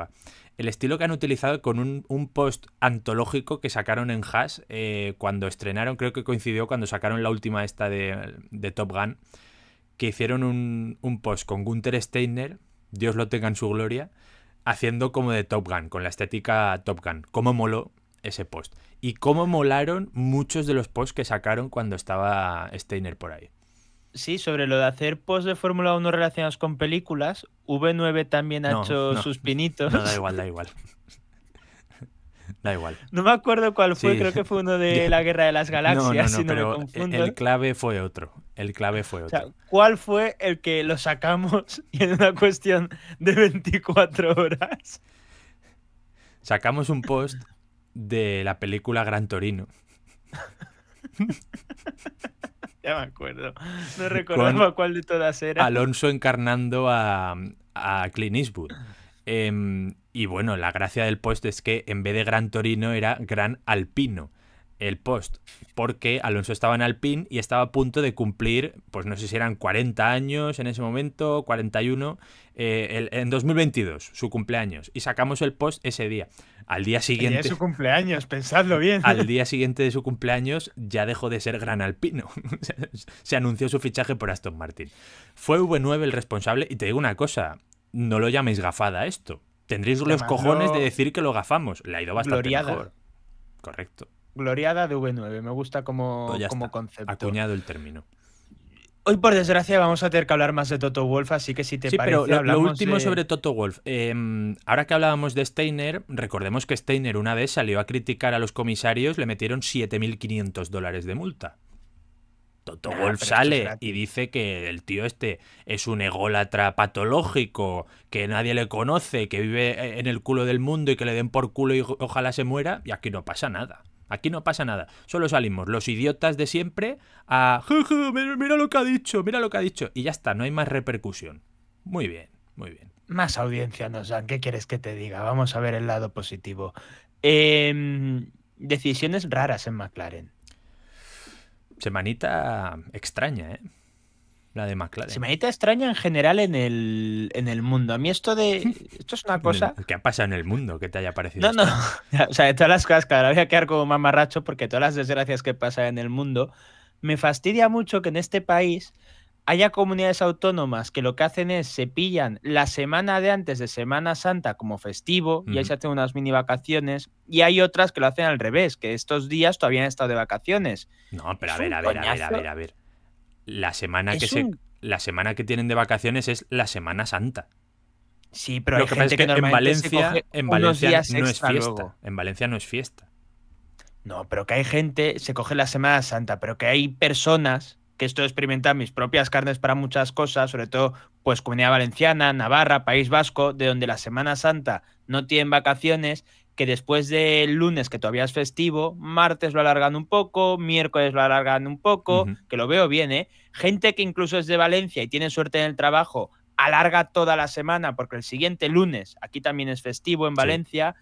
El estilo que han utilizado con un, post antológico que sacaron en Hash eh, cuando estrenaron, creo que coincidió cuando sacaron la última esta de Top Gun que hicieron un, post con Gunther Steiner, Dios lo tenga en su gloria, haciendo como de Top Gun, con la estética Top Gun. ¿Cómo moló ese post? Y cómo molaron muchos de los posts que sacaron cuando estaba Steiner por ahí. Sí, sobre lo de hacer posts de Fórmula 1 relacionados con películas, V9 también ha hecho sus pinitos. No, da igual, da igual. Da igual. No me acuerdo cuál fue, creo que fue uno de la Guerra de las Galaxias, El clave fue otro. El clave fue otro. ¿cuál fue el que lo sacamos (laughs) en una cuestión de 24 horas? Sacamos un post de la película Gran Torino. (laughs) ya me acuerdo. No recuerdo cuál de todas era. Alonso encarnando a, a Clint Eastwood. Em, y bueno, la gracia del post es que en vez de Gran Torino era Gran Alpino el post, porque Alonso estaba en Alpín y estaba a punto de cumplir, pues no sé si eran 40 años en ese momento, 41, eh, en 2022, su cumpleaños, y sacamos el post ese día. Al día siguiente... su cumpleaños, pensadlo bien. Al día (laughs) siguiente de su cumpleaños ya dejó de ser gran alpino. (laughs) Se anunció su fichaje por Aston Martin. Fue V9 el responsable, y te digo una cosa, no lo llaméis gafada esto, Tendréis este los cojones de decir que lo gafamos. Le ha ido bastante mejor. Correcto. Gloriada de V9. Me gusta como, pues como concepto. Acuñado el término. Hoy, por desgracia, vamos a tener que hablar más de Toto Wolf, así que si te sí, parece. Pero lo, último sobre Toto Wolf. Em, ahora que hablábamos de Steiner, recordemos que Steiner una vez salió a criticar a los comisarios, le metieron 7.500 dólares de multa. Toto ah, Wolf sale y dice que el tío este es un ególatra patológico, que nadie le conoce, que vive eh, en el culo del mundo y que le den por culo y ojalá se muera, y aquí no pasa nada. Aquí no pasa nada. Solo salimos los idiotas de siempre a... Mira, lo que ha dicho, mira lo que ha dicho. Y ya está, no hay más repercusión. Muy bien, muy bien. Más audiencia nos dan. ¿Qué quieres que te diga? Vamos a ver el lado positivo. Em, decisiones raras en McLaren. Semanita extraña, ¿eh? La de McLaren. Semanita extraña en general en el, en el mundo. A mí esto de. (laughs) Esto es una cosa. ¿Qué ha pasado en el mundo? que te haya parecido? No, no. (laughs) O sea, de todas las cosas, claro, voy a quedar como mamarracho porque todas las desgracias que pasa en el mundo. Me fastidia mucho que en este país hay comunidades autónomas que lo que hacen es se pillan la semana de antes de Semana Santa como festivo y ahí se hacen unas mini vacaciones y hay otras que lo hacen al revés, que estos días todavía han estado de vacaciones. No, pero a ver, a ver, a ver, a ver, a ver. La semana que la semana que tienen de vacaciones es la Semana Santa. Sí, pero hay gente que, en Valencia, en Valencia no es fiesta, en Valencia no es fiesta. No, pero que hay gente se coge la Semana Santa, pero que hay personas que estoy experimentando mis propias carnes para muchas cosas, sobre todo pues Comunidad Valenciana, Navarra, País Vasco, de donde la Semana Santa no tienen vacaciones, que después del lunes, que todavía es festivo, martes lo alargan un poco, miércoles lo alargan un poco, que lo veo bien, ¿eh? Gente que incluso es de Valencia y tiene suerte en el trabajo, alarga toda la semana, porque el siguiente lunes, aquí también es festivo en Valencia.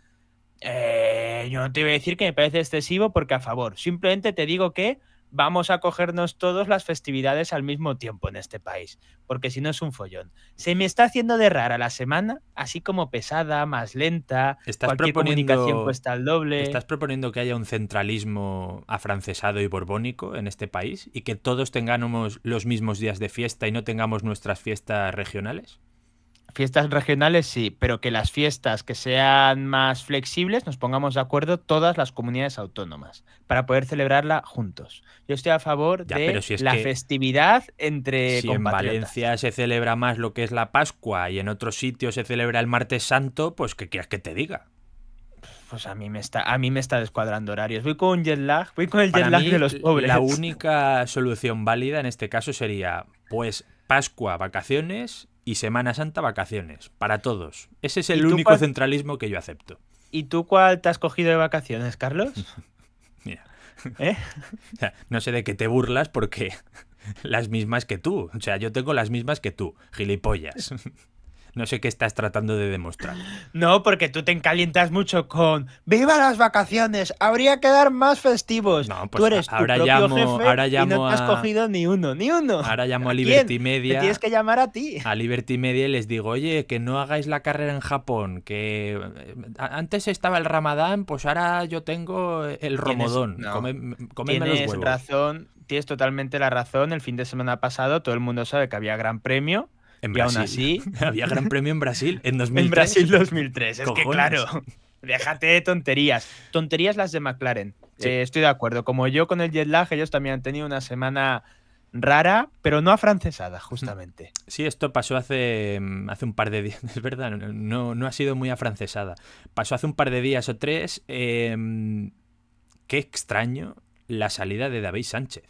Eh, yo no te voy a decir que me parece excesivo porque a favor, simplemente te digo que vamos a cogernos todas las festividades al mismo tiempo en este país, porque si no es un follón. Se me está haciendo de rara la semana, así como pesada, más lenta, ¿Estás cualquier comunicación cuesta el doble. ¿Estás proponiendo que haya un centralismo afrancesado y borbónico en este país y que todos tengamos los mismos días de fiesta y no tengamos nuestras fiestas regionales? Fiestas regionales sí, pero que las fiestas que sean más flexibles nos pongamos de acuerdo todas las comunidades autónomas para poder celebrarla juntos. Yo estoy a favor de la festividad entre si en Valencia se celebra más lo que es la Pascua y en otros sitios se celebra el Martes Santo, pues que quieras que te diga pues a mí me está a mí me está descuadrando horarios. Voy con un jet lag, voy con el de los pobres. La (laughs) única solución válida en este caso sería pues Pascua, vacaciones y Semana Santa vacaciones, para todos. Ese es el único centralismo que yo acepto. ¿Y tú cuál te has cogido de vacaciones, Carlos? (laughs) Mira. ¿Eh? (laughs) no sé de qué te burlas porque (laughs) las mismas que tú. O sea, yo tengo las mismas que tú, gilipollas. No sé qué estás tratando de demostrar. No, porque tú te encalientas mucho con ¡Viva las vacaciones! Habría que dar más festivos. No, pues tú eres ahora tu propio ahora llamo y no has cogido ni uno, ni uno. Ahora llamo a, Liberty Media. tienes que llamar a ti. A Liberty Media y les digo, "Oye, que no hagáis la carrera en Japón, que eh, antes estaba el Ramadán, pues ahora yo tengo el Romodón. tienes razón, tienes totalmente la razón. El fin de semana pasado todo el mundo sabe que había gran premio en y Brasil. aún así, (laughs) había gran premio en Brasil en 2003. En Brasil 2003, es que claro, (laughs) déjate de tonterías. Tonterías las de McLaren, eh, estoy de acuerdo. Como yo con el jet lag, ellos también han tenido una semana rara, pero no afrancesada, justamente. Sí, esto pasó hace, mm, hace un par de días, (laughs) es verdad, no, no ha sido muy afrancesada. Pasó hace un par de días o tres. Em, qué extraño la salida de David Sánchez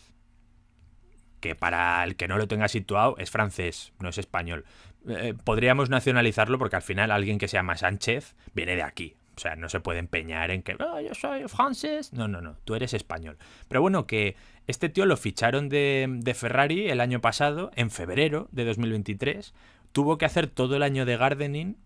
que para el que no lo tenga situado es francés, no es español. Eh, podríamos nacionalizarlo porque al final alguien que se llama Sánchez viene de aquí. O sea, no se puede empeñar en que ah, yo soy francés. No, no, no, tú eres español. Pero bueno, que este tío lo ficharon de, de Ferrari el año pasado, en febrero de 2023. Tuvo que hacer todo el año de gardening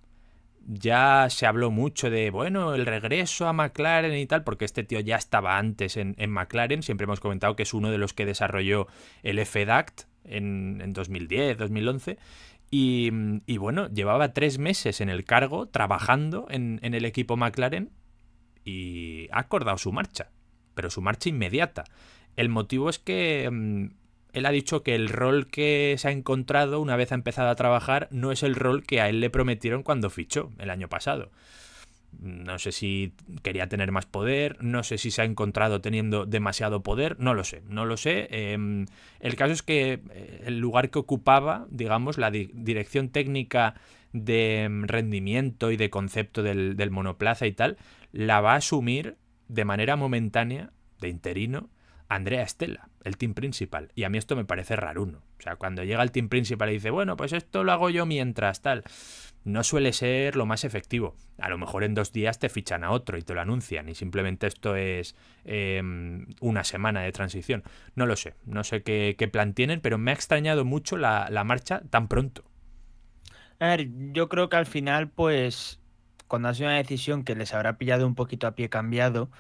ya se habló mucho de, bueno, el regreso a McLaren y tal, porque este tío ya estaba antes en, McLaren, siempre hemos comentado que es uno de los que desarrolló el FEDACT en, 2010, 2011. Y, bueno, llevaba tres meses en el cargo trabajando en, en el equipo McLaren y ha acordado su marcha, pero su marcha inmediata. El motivo es que mm, él ha dicho que el rol que se ha encontrado una vez ha empezado a trabajar no es el rol que a él le prometieron cuando fichó el año pasado. No sé si quería tener más poder, no sé si se ha encontrado teniendo demasiado poder, no lo sé, no lo sé. Em, el caso es que eh, el lugar que ocupaba, digamos, la dirección técnica de em, rendimiento y de concepto del monoplaza y tal, la va a asumir de manera momentánea, de interino, Andrea Estela, el team principal. Y a mí esto me parece raruno. O sea, cuando llega el team principal y dice, bueno, pues esto lo hago yo mientras tal, no suele ser lo más efectivo. A lo mejor en dos días te fichan a otro y te lo anuncian y simplemente esto es em, una semana de transición. No lo sé, no sé qué, plan tienen, pero me ha extrañado mucho la, la marcha tan pronto. A ver, yo creo que al final, pues, cuando ha sido una decisión que les habrá pillado un poquito a pie cambiado,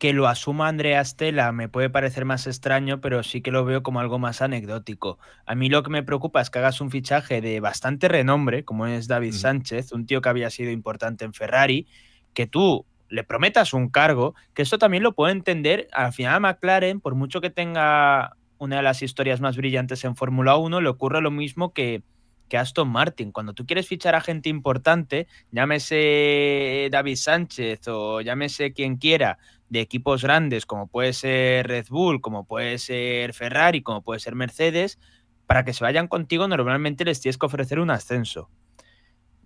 que lo asuma Andrea Stella me puede parecer más extraño, pero sí que lo veo como algo más anecdótico. A mí lo que me preocupa es que hagas un fichaje de bastante renombre, como es David Sánchez, un tío que había sido importante en Ferrari, que tú le prometas un cargo, que esto también lo puedo entender al final McLaren, por mucho que tenga una de las historias más brillantes en Fórmula 1, le ocurre lo mismo que, que Aston Martin. Cuando tú quieres fichar a gente importante, llámese David Sánchez o llámese quien quiera, de equipos grandes como puede ser Red Bull, como puede ser Ferrari, como puede ser Mercedes, para que se vayan contigo normalmente les tienes que ofrecer un ascenso.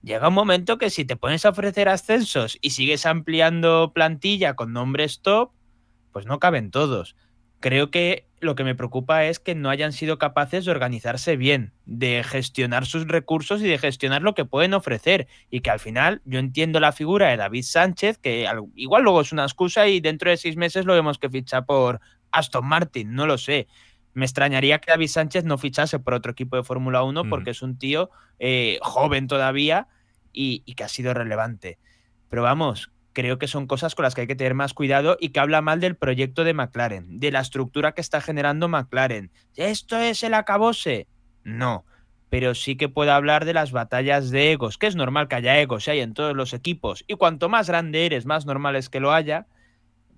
Llega un momento que si te pones a ofrecer ascensos y sigues ampliando plantilla con nombres top, pues no caben todos. Creo que lo que me preocupa es que no hayan sido capaces de organizarse bien, de gestionar sus recursos y de gestionar lo que pueden ofrecer. Y que al final yo entiendo la figura de David Sánchez, que igual luego es una excusa y dentro de seis meses lo vemos que ficha por Aston Martin, no lo sé. Me extrañaría que David Sánchez no fichase por otro equipo de Fórmula 1 porque es un tío eh, joven todavía y, y que ha sido relevante. Pero vamos, creo que son cosas con las que hay que tener más cuidado y que habla mal del proyecto de McLaren, de la estructura que está generando McLaren. ¿Esto es el acabose? No, pero sí que puedo hablar de las batallas de egos, que es normal que haya egos, ¿eh? hay en todos los equipos, y cuanto más grande eres, más normal es que lo haya,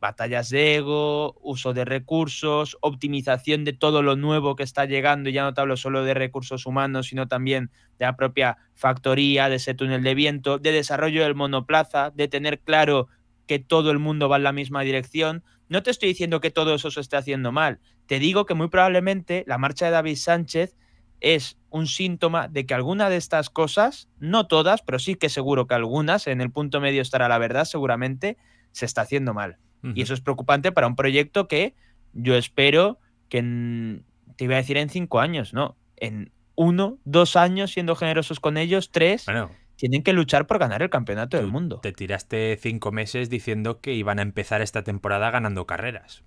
batallas de ego, uso de recursos, optimización de todo lo nuevo que está llegando, y ya no te hablo solo de recursos humanos, sino también de la propia factoría, de ese túnel de viento, de desarrollo del monoplaza, de tener claro que todo el mundo va en la misma dirección. No te estoy diciendo que todo eso se esté haciendo mal, te digo que muy probablemente la marcha de David Sánchez es un síntoma de que alguna de estas cosas, no todas, pero sí que seguro que algunas, en el punto medio estará la verdad seguramente, se está haciendo mal. Y eso es preocupante para un proyecto que yo espero que, te iba a decir en cinco años, ¿no? En uno, dos años, siendo generosos con ellos, tres. tienen que luchar por ganar el campeonato del mundo. Te tiraste cinco meses diciendo que iban a empezar esta temporada ganando carreras.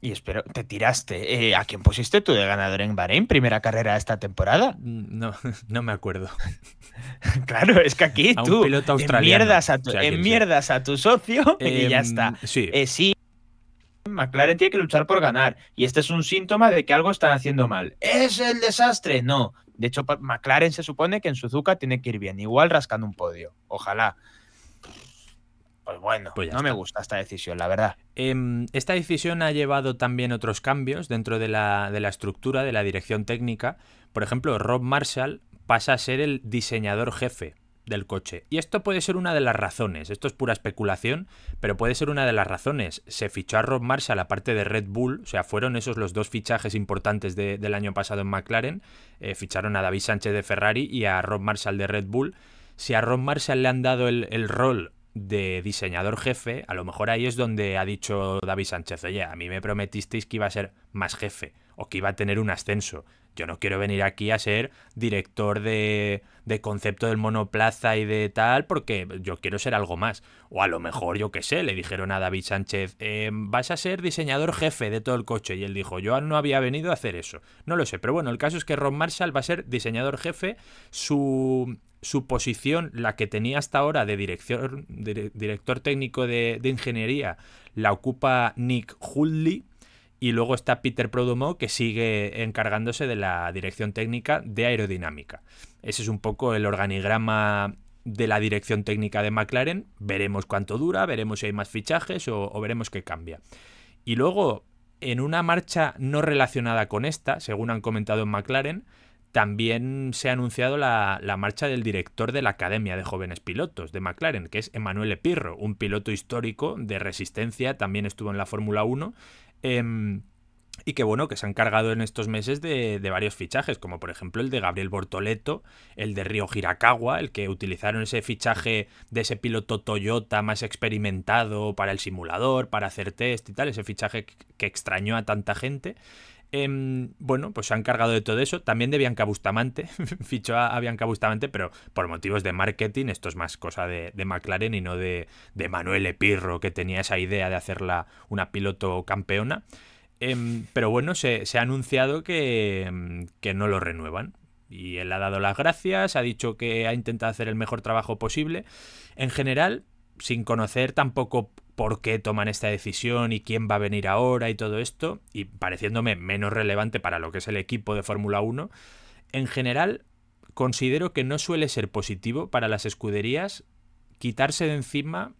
Y espero, te tiraste. Eh, ¿A quién pusiste tú de ganador en Bahrein? ¿Primera carrera de esta temporada? No, (laughs) no me acuerdo. (laughs) claro, es que aquí tú enmierdas, a tu, a tu socio (laughs) y ya em, está. Sí. Eh, sí. McLaren tiene que luchar por ganar y este es un síntoma de que algo están haciendo mal. ¿Es el desastre? No. De hecho, McLaren se supone que en Suzuka tiene que ir bien, igual rascando un podio. Ojalá. Pues bueno, pues no me gusta esta decisión, la verdad. Em, esta decisión ha llevado también otros cambios dentro de la, estructura, de la dirección técnica. Por ejemplo, Rob Marshall pasa a ser el diseñador jefe del coche. Y esto puede ser una de las razones, esto es pura especulación, pero puede ser una de las razones. Se fichó a Rob Marshall aparte de Red Bull, o sea, fueron esos los dos fichajes importantes del año pasado en McLaren. Eh, ficharon a David Sánchez de Ferrari y a Rob Marshall de Red Bull. Si a Rob Marshall le han dado el rol de diseñador jefe, a lo mejor ahí es donde ha dicho David Sánchez, oye, a mí me prometisteis que iba a ser más jefe o que iba a tener un ascenso. Yo no quiero venir aquí a ser director de, de concepto del monoplaza y de tal, porque yo quiero ser algo más. O a lo mejor, yo qué sé, le dijeron a David Sánchez, em, vas a ser diseñador jefe de todo el coche. Y él dijo, yo no había venido a hacer eso. No lo sé, pero bueno, el caso es que Ron Marshall va a ser diseñador jefe. Su su posición, la que tenía hasta ahora de director técnico de, ingeniería, la ocupa Nick Hulley. Y luego está Peter Prodomo, que sigue encargándose de la dirección técnica de aerodinámica. Ese es un poco el organigrama de la dirección técnica de McLaren. Veremos cuánto dura, veremos si hay más fichajes o veremos qué cambia. Y luego, en una marcha no relacionada con esta, según han comentado en McLaren, también se ha anunciado la, marcha del director de la Academia de Jóvenes Pilotos de McLaren, que es Emanuel Epirro, un piloto histórico de resistencia, también estuvo en la Fórmula 1. Em, y que bueno, que se ha encargado en estos meses de, varios fichajes, como por ejemplo el de Gabriel Bortoleto, el de Río Hirakawa, el que utilizaron ese fichaje de ese piloto Toyota más experimentado para el simulador, para hacer test y tal, ese fichaje que extrañó a tanta gente. Em, bueno, pues se han cargado de todo eso. También de Bianca Bustamante. (laughs) Fichó a, Bianca Bustamante, pero por motivos de marketing, esto es más cosa de, de McLaren y no de, de, Manuel Epirro, que tenía esa idea de hacerla una piloto campeona. Em, pero bueno, se, se, ha anunciado que, em, que no lo renuevan. Y él ha dado las gracias, ha dicho que ha intentado hacer el mejor trabajo posible. En general, sin conocer tampoco por qué toman esta decisión y quién va a venir ahora y todo esto, y pareciéndome menos relevante para lo que es el equipo de Fórmula 1, en general considero que no suele ser positivo para las escuderías quitarse de encima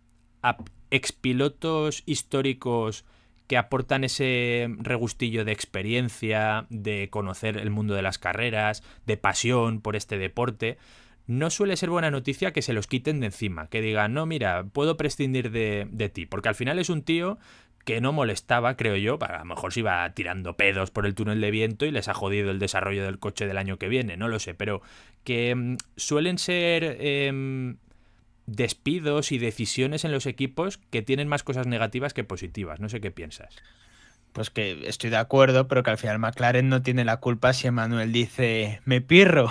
a expilotos históricos que aportan ese regustillo de experiencia, de conocer el mundo de las carreras, de pasión por este deporte no suele ser buena noticia que se los quiten de encima, que digan, no, mira, puedo prescindir de, ti, porque al final es un tío que no molestaba, creo yo, a lo mejor se iba tirando pedos por el túnel de viento y les ha jodido el desarrollo del coche del año que viene, no lo sé, pero que mm, suelen ser... Em, despidos y decisiones en los equipos que tienen más cosas negativas que positivas. No sé qué piensas pues que estoy de acuerdo, pero que al final McLaren no tiene la culpa si Emanuel dice, me pirro.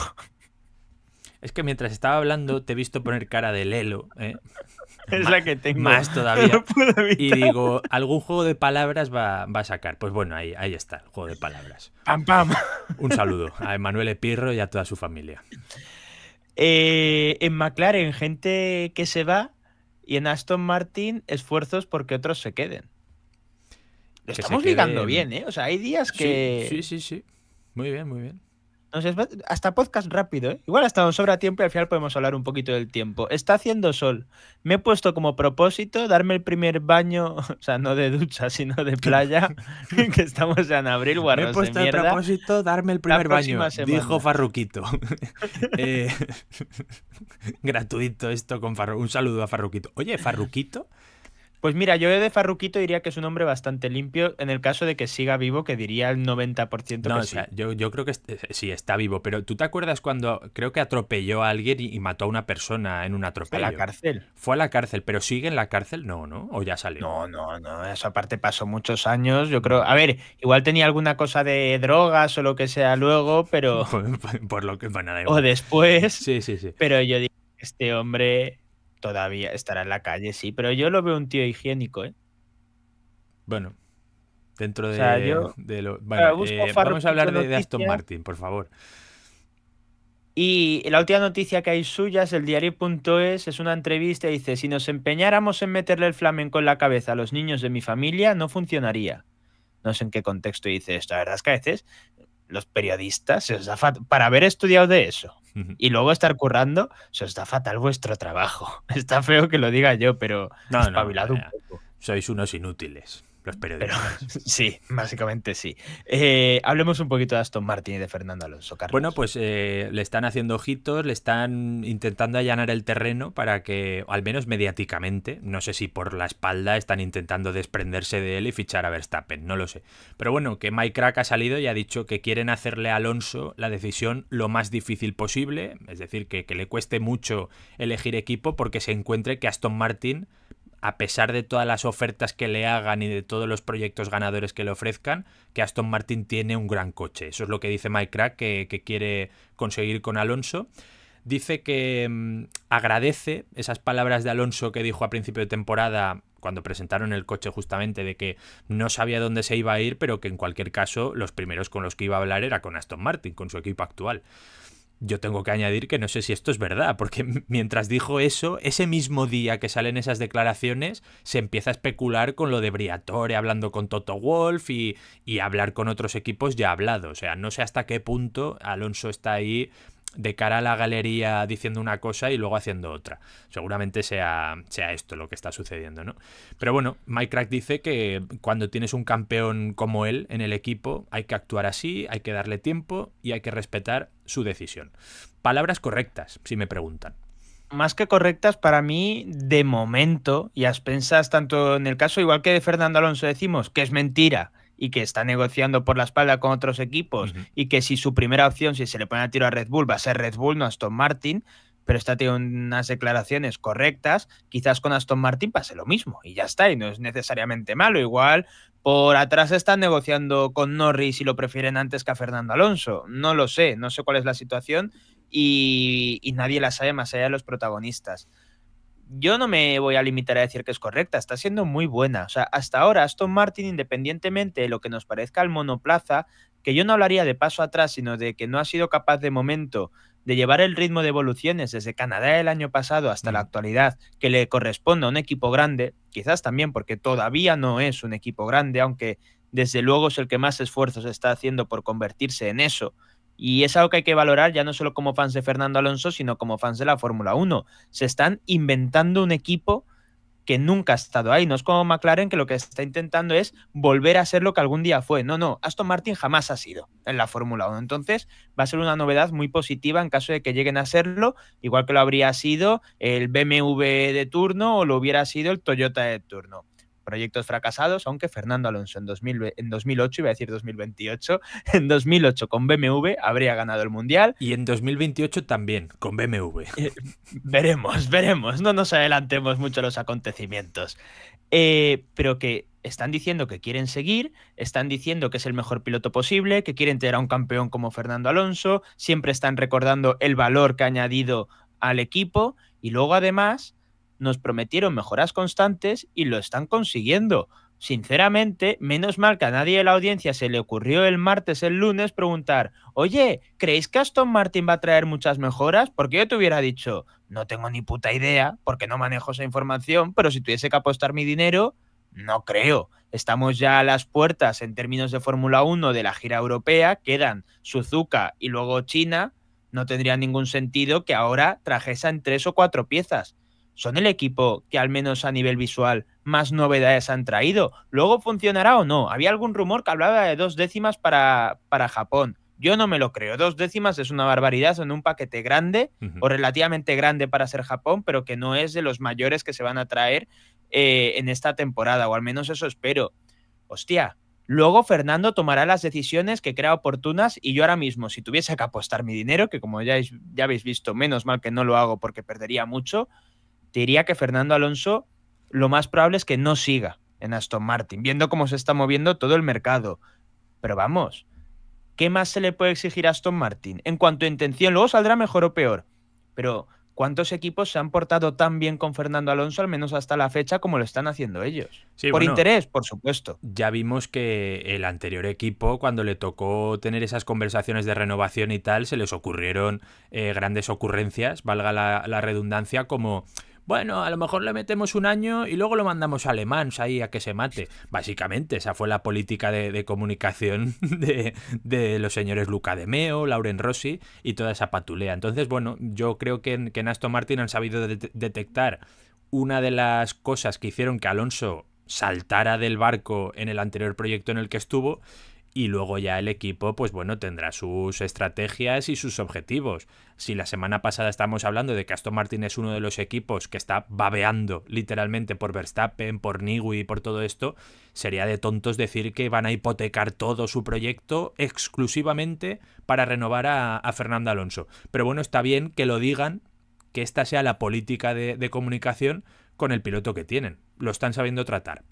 Es que mientras estaba hablando te he visto poner cara de Lelo. ¿eh? (laughs) Es la que tengo. Más todavía. (laughs) y digo, algún juego de palabras va, a sacar. Pues bueno, ahí, ahí está, el juego de palabras. ¡Pam, pam! Un (laughs) saludo a Emanuel Epirro y a toda su familia. Eh, en McLaren, gente que se va. Y en Aston Martin, esfuerzos porque otros se queden. Lo estamos ligando bien, ¿eh? O sea, hay días que. sí, sí. sí. Muy bien, muy bien hasta podcast rápido, ¿eh? Igual hasta nos sobra tiempo y al final podemos hablar un poquito del tiempo. Está haciendo sol. Me he puesto como propósito darme el primer baño, (laughs) o sea, no de ducha, sino de playa, (laughs) que estamos ya en abril, guarros Me he puesto de propósito darme el primer baño, dijo Farruquito. (laughs) Eh, gratuito esto con Farruquito. Un saludo a Farruquito. Oye, Farruquito pues mira, yo de Farruquito diría que es un hombre bastante limpio en el caso de que siga vivo, que diría el 90% no, o sea, yo, creo que sí, está vivo, pero ¿tú te acuerdas cuando creo que atropelló a alguien y, mató a una persona en un atropello? A la cárcel. Fue a la cárcel, pero sigue en la cárcel, no, ¿no? O ya salió. No, no, no, eso aparte pasó muchos años, yo creo. A ver, igual tenía alguna cosa de drogas o lo que sea luego, pero. (laughs) por, lo que. Bueno, o después. Sí, sí, sí. Pero yo digo, este hombre Todavía estará en la calle, sí, pero yo lo veo un tío higiénico, ¿eh? Bueno, dentro de, lo. Eh, vamos a hablar de, Aston Martin, por favor. Y la última noticia que hay suya es el diario.es, es una entrevista y dice, si nos empeñáramos en meterle el flamenco en la cabeza a los niños de mi familia, no funcionaría. No sé en qué contexto dice esto, la verdad es que a veces los periodistas, para haber estudiado de eso, y luego estar currando, os está fatal vuestro trabajo. (laughs) Está feo que lo diga yo, pero no, espabilado un poco. Sois unos inútiles los periodistas. Pero, (laughs) sí, básicamente sí. Eh, hablemos un poquito de Aston Martin y de Fernando Alonso. Carlos. Bueno, pues eh, le están haciendo ojitos, le están intentando allanar el terreno para que, al menos mediáticamente, no sé si por la espalda están intentando desprenderse de él y fichar a Verstappen, no lo sé. Pero bueno, que Mike Crack ha salido y ha dicho que quieren hacerle a Alonso la decisión lo más difícil posible, es decir, que, que le cueste mucho elegir equipo porque se encuentre que Aston Martin a pesar de todas las ofertas que le hagan y de todos los proyectos ganadores que le ofrezcan, que Aston Martin tiene un gran coche. Eso es lo que dice Mike Crack que, quiere conseguir con Alonso. Dice que mm, agradece esas palabras de Alonso que dijo a principio de temporada cuando presentaron el coche justamente de que no sabía dónde se iba a ir, pero que en cualquier caso los primeros con los que iba a hablar era con Aston Martin, con su equipo actual. Yo tengo que añadir que no sé si esto es verdad, porque mientras dijo eso, ese mismo día que salen esas declaraciones, se empieza a especular con lo de Briatore hablando con Toto Wolf y, y hablar con otros equipos ya hablados. O sea, no sé hasta qué punto Alonso está ahí de cara a la galería diciendo una cosa y luego haciendo otra. Seguramente sea, sea esto lo que está sucediendo, ¿no? Pero bueno, Mike Crack dice que cuando tienes un campeón como él en el equipo, hay que actuar así, hay que darle tiempo y hay que respetar su decisión. Palabras correctas, si me preguntan más que correctas para mí de momento y has pensado tanto en el caso igual que de Fernando Alonso decimos que es mentira y que está negociando por la espalda con otros equipos y que si su primera opción, si se le pone a tiro a Red Bull, va a ser Red Bull, no Aston Martin, pero está teniendo unas declaraciones correctas, quizás con Aston Martin pase lo mismo y ya está, y no es necesariamente malo. Igual por atrás están negociando con Norris y lo prefieren antes que a Fernando Alonso. No lo sé, no sé cuál es la situación y nadie la sabe más allá de los protagonistas yo no me voy a limitar a decir que es correcta, está siendo muy buena. O sea, hasta ahora Aston Martin, independientemente de lo que nos parezca el monoplaza, que yo no hablaría de paso atrás, sino de que no ha sido capaz de momento de llevar el ritmo de evoluciones desde Canadá el año pasado hasta la mm. actualidad, que le corresponde a un equipo grande, quizás también porque todavía no es un equipo grande, aunque desde luego es el que más esfuerzos está haciendo por convertirse en eso y es algo que hay que valorar ya no solo como fans de Fernando Alonso, sino como fans de la Fórmula 1. Se están inventando un equipo que nunca ha estado ahí. No es como McLaren que lo que está intentando es volver a ser lo que algún día fue. No, no, Aston Martin jamás ha sido en la Fórmula 1. Entonces va a ser una novedad muy positiva en caso de que lleguen a serlo, igual que lo habría sido el BMW de turno o lo hubiera sido el Toyota de turno proyectos fracasados, aunque Fernando Alonso en, en 2008, iba a decir 2028, (laughs) en 2008 con BMW habría ganado el Mundial. Y en 2028 también, con BMW. (laughs) Eh, veremos, veremos, no nos adelantemos mucho los acontecimientos. Eh, pero que están diciendo que quieren seguir, están diciendo que es el mejor piloto posible, que quieren tener a un campeón como Fernando Alonso, siempre están recordando el valor que ha añadido al equipo y luego además nos prometieron mejoras constantes y lo están consiguiendo. Sinceramente, menos mal que a nadie de la audiencia se le ocurrió el martes, el lunes, preguntar, oye, ¿creéis que Aston Martin va a traer muchas mejoras? Porque yo te hubiera dicho, no tengo ni puta idea, porque no manejo esa información, pero si tuviese que apostar mi dinero, no creo. Estamos ya a las puertas en términos de Fórmula 1 de la gira europea, quedan Suzuka y luego China, no tendría ningún sentido que ahora trajesen tres o cuatro piezas son el equipo que al menos a nivel visual más novedades han traído. Luego funcionará o no. Había algún rumor que hablaba de dos décimas para, para Japón. Yo no me lo creo. Dos décimas es una barbaridad son un paquete grande o relativamente grande para ser Japón, pero que no es de los mayores que se van a traer eh, en esta temporada, o al menos eso espero. Hostia, Luego Fernando tomará las decisiones que crea oportunas y yo ahora mismo, si tuviese que apostar mi dinero, que como ya, habéis visto, menos mal que no lo hago porque perdería mucho, diría que Fernando Alonso lo más probable es que no siga en Aston Martin, viendo cómo se está moviendo todo el mercado. Pero vamos, ¿qué más se le puede exigir a Aston Martin? En cuanto a intención, luego saldrá mejor o peor. Pero, ¿cuántos equipos se han portado tan bien con Fernando Alonso, al menos hasta la fecha, como lo están haciendo ellos? por interés, por supuesto. Ya vimos que el anterior equipo, cuando le tocó tener esas conversaciones de renovación y tal, se les ocurrieron eh, grandes ocurrencias, valga la redundancia, como bueno, a lo mejor le metemos un año y luego lo mandamos a Alemans ahí a que se mate. Básicamente, esa fue la política de, comunicación (laughs) de, los señores Luca de Meo, Lauren Rossi y toda esa patulea. Entonces, bueno, yo creo que en, Aston Martin han sabido detectar una de las cosas que hicieron que Alonso saltara del barco en el anterior proyecto en el que estuvo y luego ya el equipo, pues bueno, tendrá sus estrategias y sus objetivos. Si la semana pasada estamos hablando de que Aston Martin es uno de los equipos que está babeando literalmente por Verstappen, por Nigui y por todo esto, sería de tontos decir que van a hipotecar todo su proyecto exclusivamente para renovar a, Fernando Alonso. Pero bueno, está bien que lo digan, que esta sea la política de comunicación con el piloto que tienen. Lo están sabiendo tratar.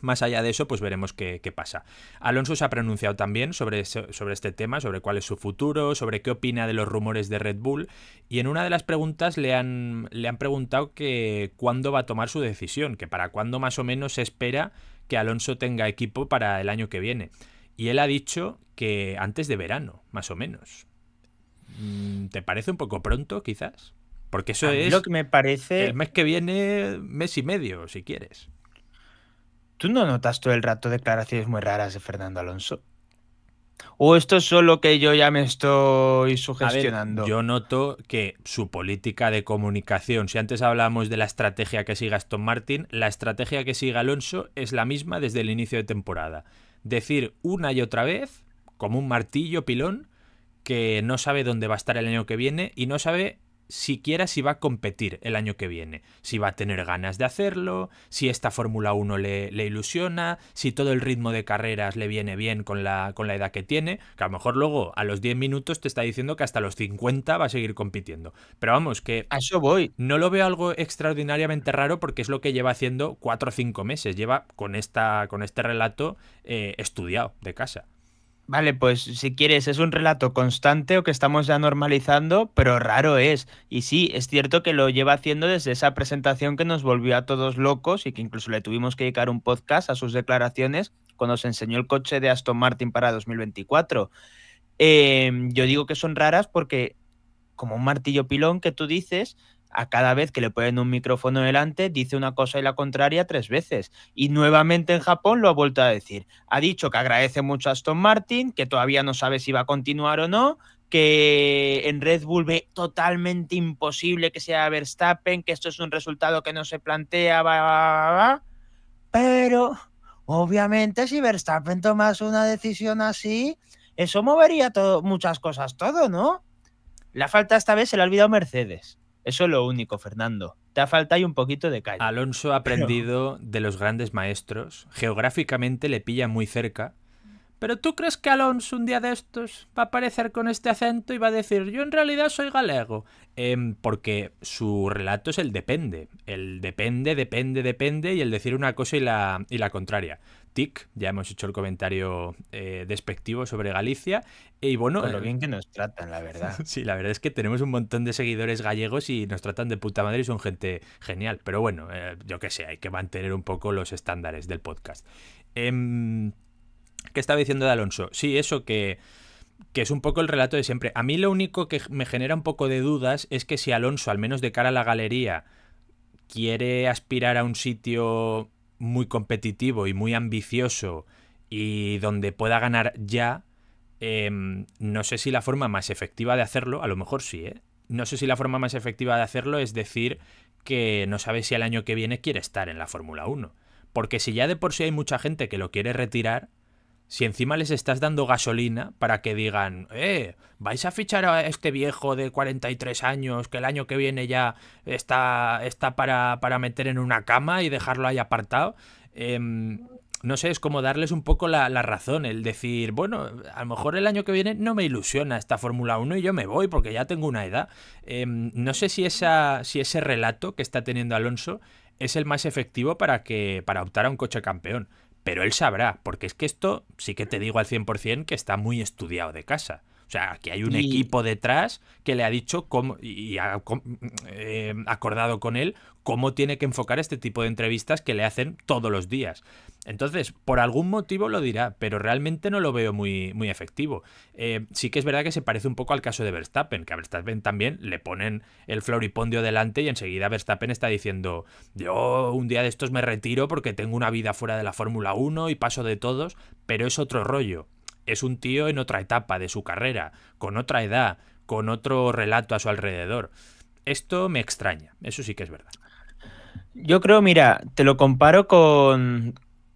Más allá de eso, pues veremos qué, pasa. Alonso se ha pronunciado también sobre, sobre este tema, sobre cuál es su futuro, sobre qué opina de los rumores de Red Bull. Y en una de las preguntas le han, le han preguntado que cuándo va a tomar su decisión, que para cuándo más o menos se espera que Alonso tenga equipo para el año que viene. Y él ha dicho que antes de verano, más o menos. Mm, ¿Te parece un poco pronto, quizás? Porque eso es. Lo que me parece. El mes que viene, mes y medio, si quieres. ¿Tú no notas todo el rato declaraciones muy raras de Fernando Alonso? ¿O esto es solo que yo ya me estoy sugestionando? yo noto que su política de comunicación, si antes hablábamos de la estrategia que siga Aston Martin, la estrategia que sigue Alonso es la misma desde el inicio de temporada. Decir una y otra vez, como un martillo pilón, que no sabe dónde va a estar el año que viene y no sabe siquiera si va a competir el año que viene, si va a tener ganas de hacerlo, si esta Fórmula 1 le, ilusiona, si todo el ritmo de carreras le viene bien con la, con la edad que tiene, que a lo mejor luego a los 10 minutos te está diciendo que hasta los 50 va a seguir compitiendo. Pero vamos, que... A eso voy. No lo veo algo extraordinariamente raro porque es lo que lleva haciendo 4 o 5 meses, lleva con, esta, con este relato eh, estudiado de casa. Vale, pues si quieres, es un relato constante o que estamos ya normalizando, pero raro es. Y sí, es cierto que lo lleva haciendo desde esa presentación que nos volvió a todos locos y que incluso le tuvimos que dedicar un podcast a sus declaraciones cuando se enseñó el coche de Aston Martin para 2024. Em, yo digo que son raras porque, como un martillo pilón que tú dices, a cada vez que le ponen un micrófono delante, dice una cosa y la contraria tres veces. Y nuevamente en Japón lo ha vuelto a decir. Ha dicho que agradece mucho a Aston Martin, que todavía no sabe si va a continuar o no, que en Red Bull ve totalmente imposible que sea Verstappen, que esto es un resultado que no se plantea, pero obviamente si Verstappen tomase una decisión así, eso movería muchas cosas, todo, ¿no? La falta esta vez se la ha olvidado Mercedes. Eso es lo único, Fernando. Te ha falta ahí un poquito de calle. Alonso ha aprendido de los grandes maestros. Geográficamente le pilla muy cerca. Pero tú crees que Alonso un día de estos va a aparecer con este acento y va a decir, yo en realidad soy galego. Em, porque su relato es el depende. El depende, depende, depende y el decir una cosa y la, y la contraria. TIC. Ya hemos hecho el comentario eh, despectivo sobre Galicia. Y bueno. Con lo eh, bien que nos tratan, la verdad. (laughs) sí, la verdad es que tenemos un montón de seguidores gallegos y nos tratan de puta madre y son gente genial. Pero bueno, eh, yo qué sé, hay que mantener un poco los estándares del podcast. Em, ¿Qué estaba diciendo de Alonso? Sí, eso que que es un poco el relato de siempre. A mí lo único que me genera un poco de dudas es que si Alonso, al menos de cara a la galería, quiere aspirar a un sitio muy competitivo y muy ambicioso y donde pueda ganar ya, em, no sé si la forma más efectiva de hacerlo, a lo mejor sí, ¿eh? No sé si la forma más efectiva de hacerlo es decir que no sabe si el año que viene quiere estar en la Fórmula 1. Porque si ya de por sí hay mucha gente que lo quiere retirar, si encima les estás dando gasolina para que digan, eh, vais a fichar a este viejo de 43 años que el año que viene ya está, está para, meter en una cama y dejarlo ahí apartado. Em, no sé, es como darles un poco la, razón, el decir, bueno, a lo mejor el año que viene no me ilusiona esta Fórmula 1 y yo me voy porque ya tengo una edad. Em, no sé si, esa, si ese relato que está teniendo Alonso es el más efectivo para, que, para optar a un coche campeón. Pero él sabrá, porque es que esto sí que te digo al 100% que está muy estudiado de casa. O sea, que hay un equipo detrás que le ha dicho cómo, y ha eh, acordado con él cómo tiene que enfocar este tipo de entrevistas que le hacen todos los días. Entonces, por algún motivo lo dirá, pero realmente no lo veo muy, muy efectivo. Eh, sí que es verdad que se parece un poco al caso de Verstappen, que a Verstappen también le ponen el floripondio delante y enseguida Verstappen está diciendo, yo un día de estos me retiro porque tengo una vida fuera de la Fórmula 1 y paso de todos, pero es otro rollo. Es un tío en otra etapa de su carrera, con otra edad, con otro relato a su alrededor. Esto me extraña, eso sí que es verdad. Yo creo, mira, te lo comparo con,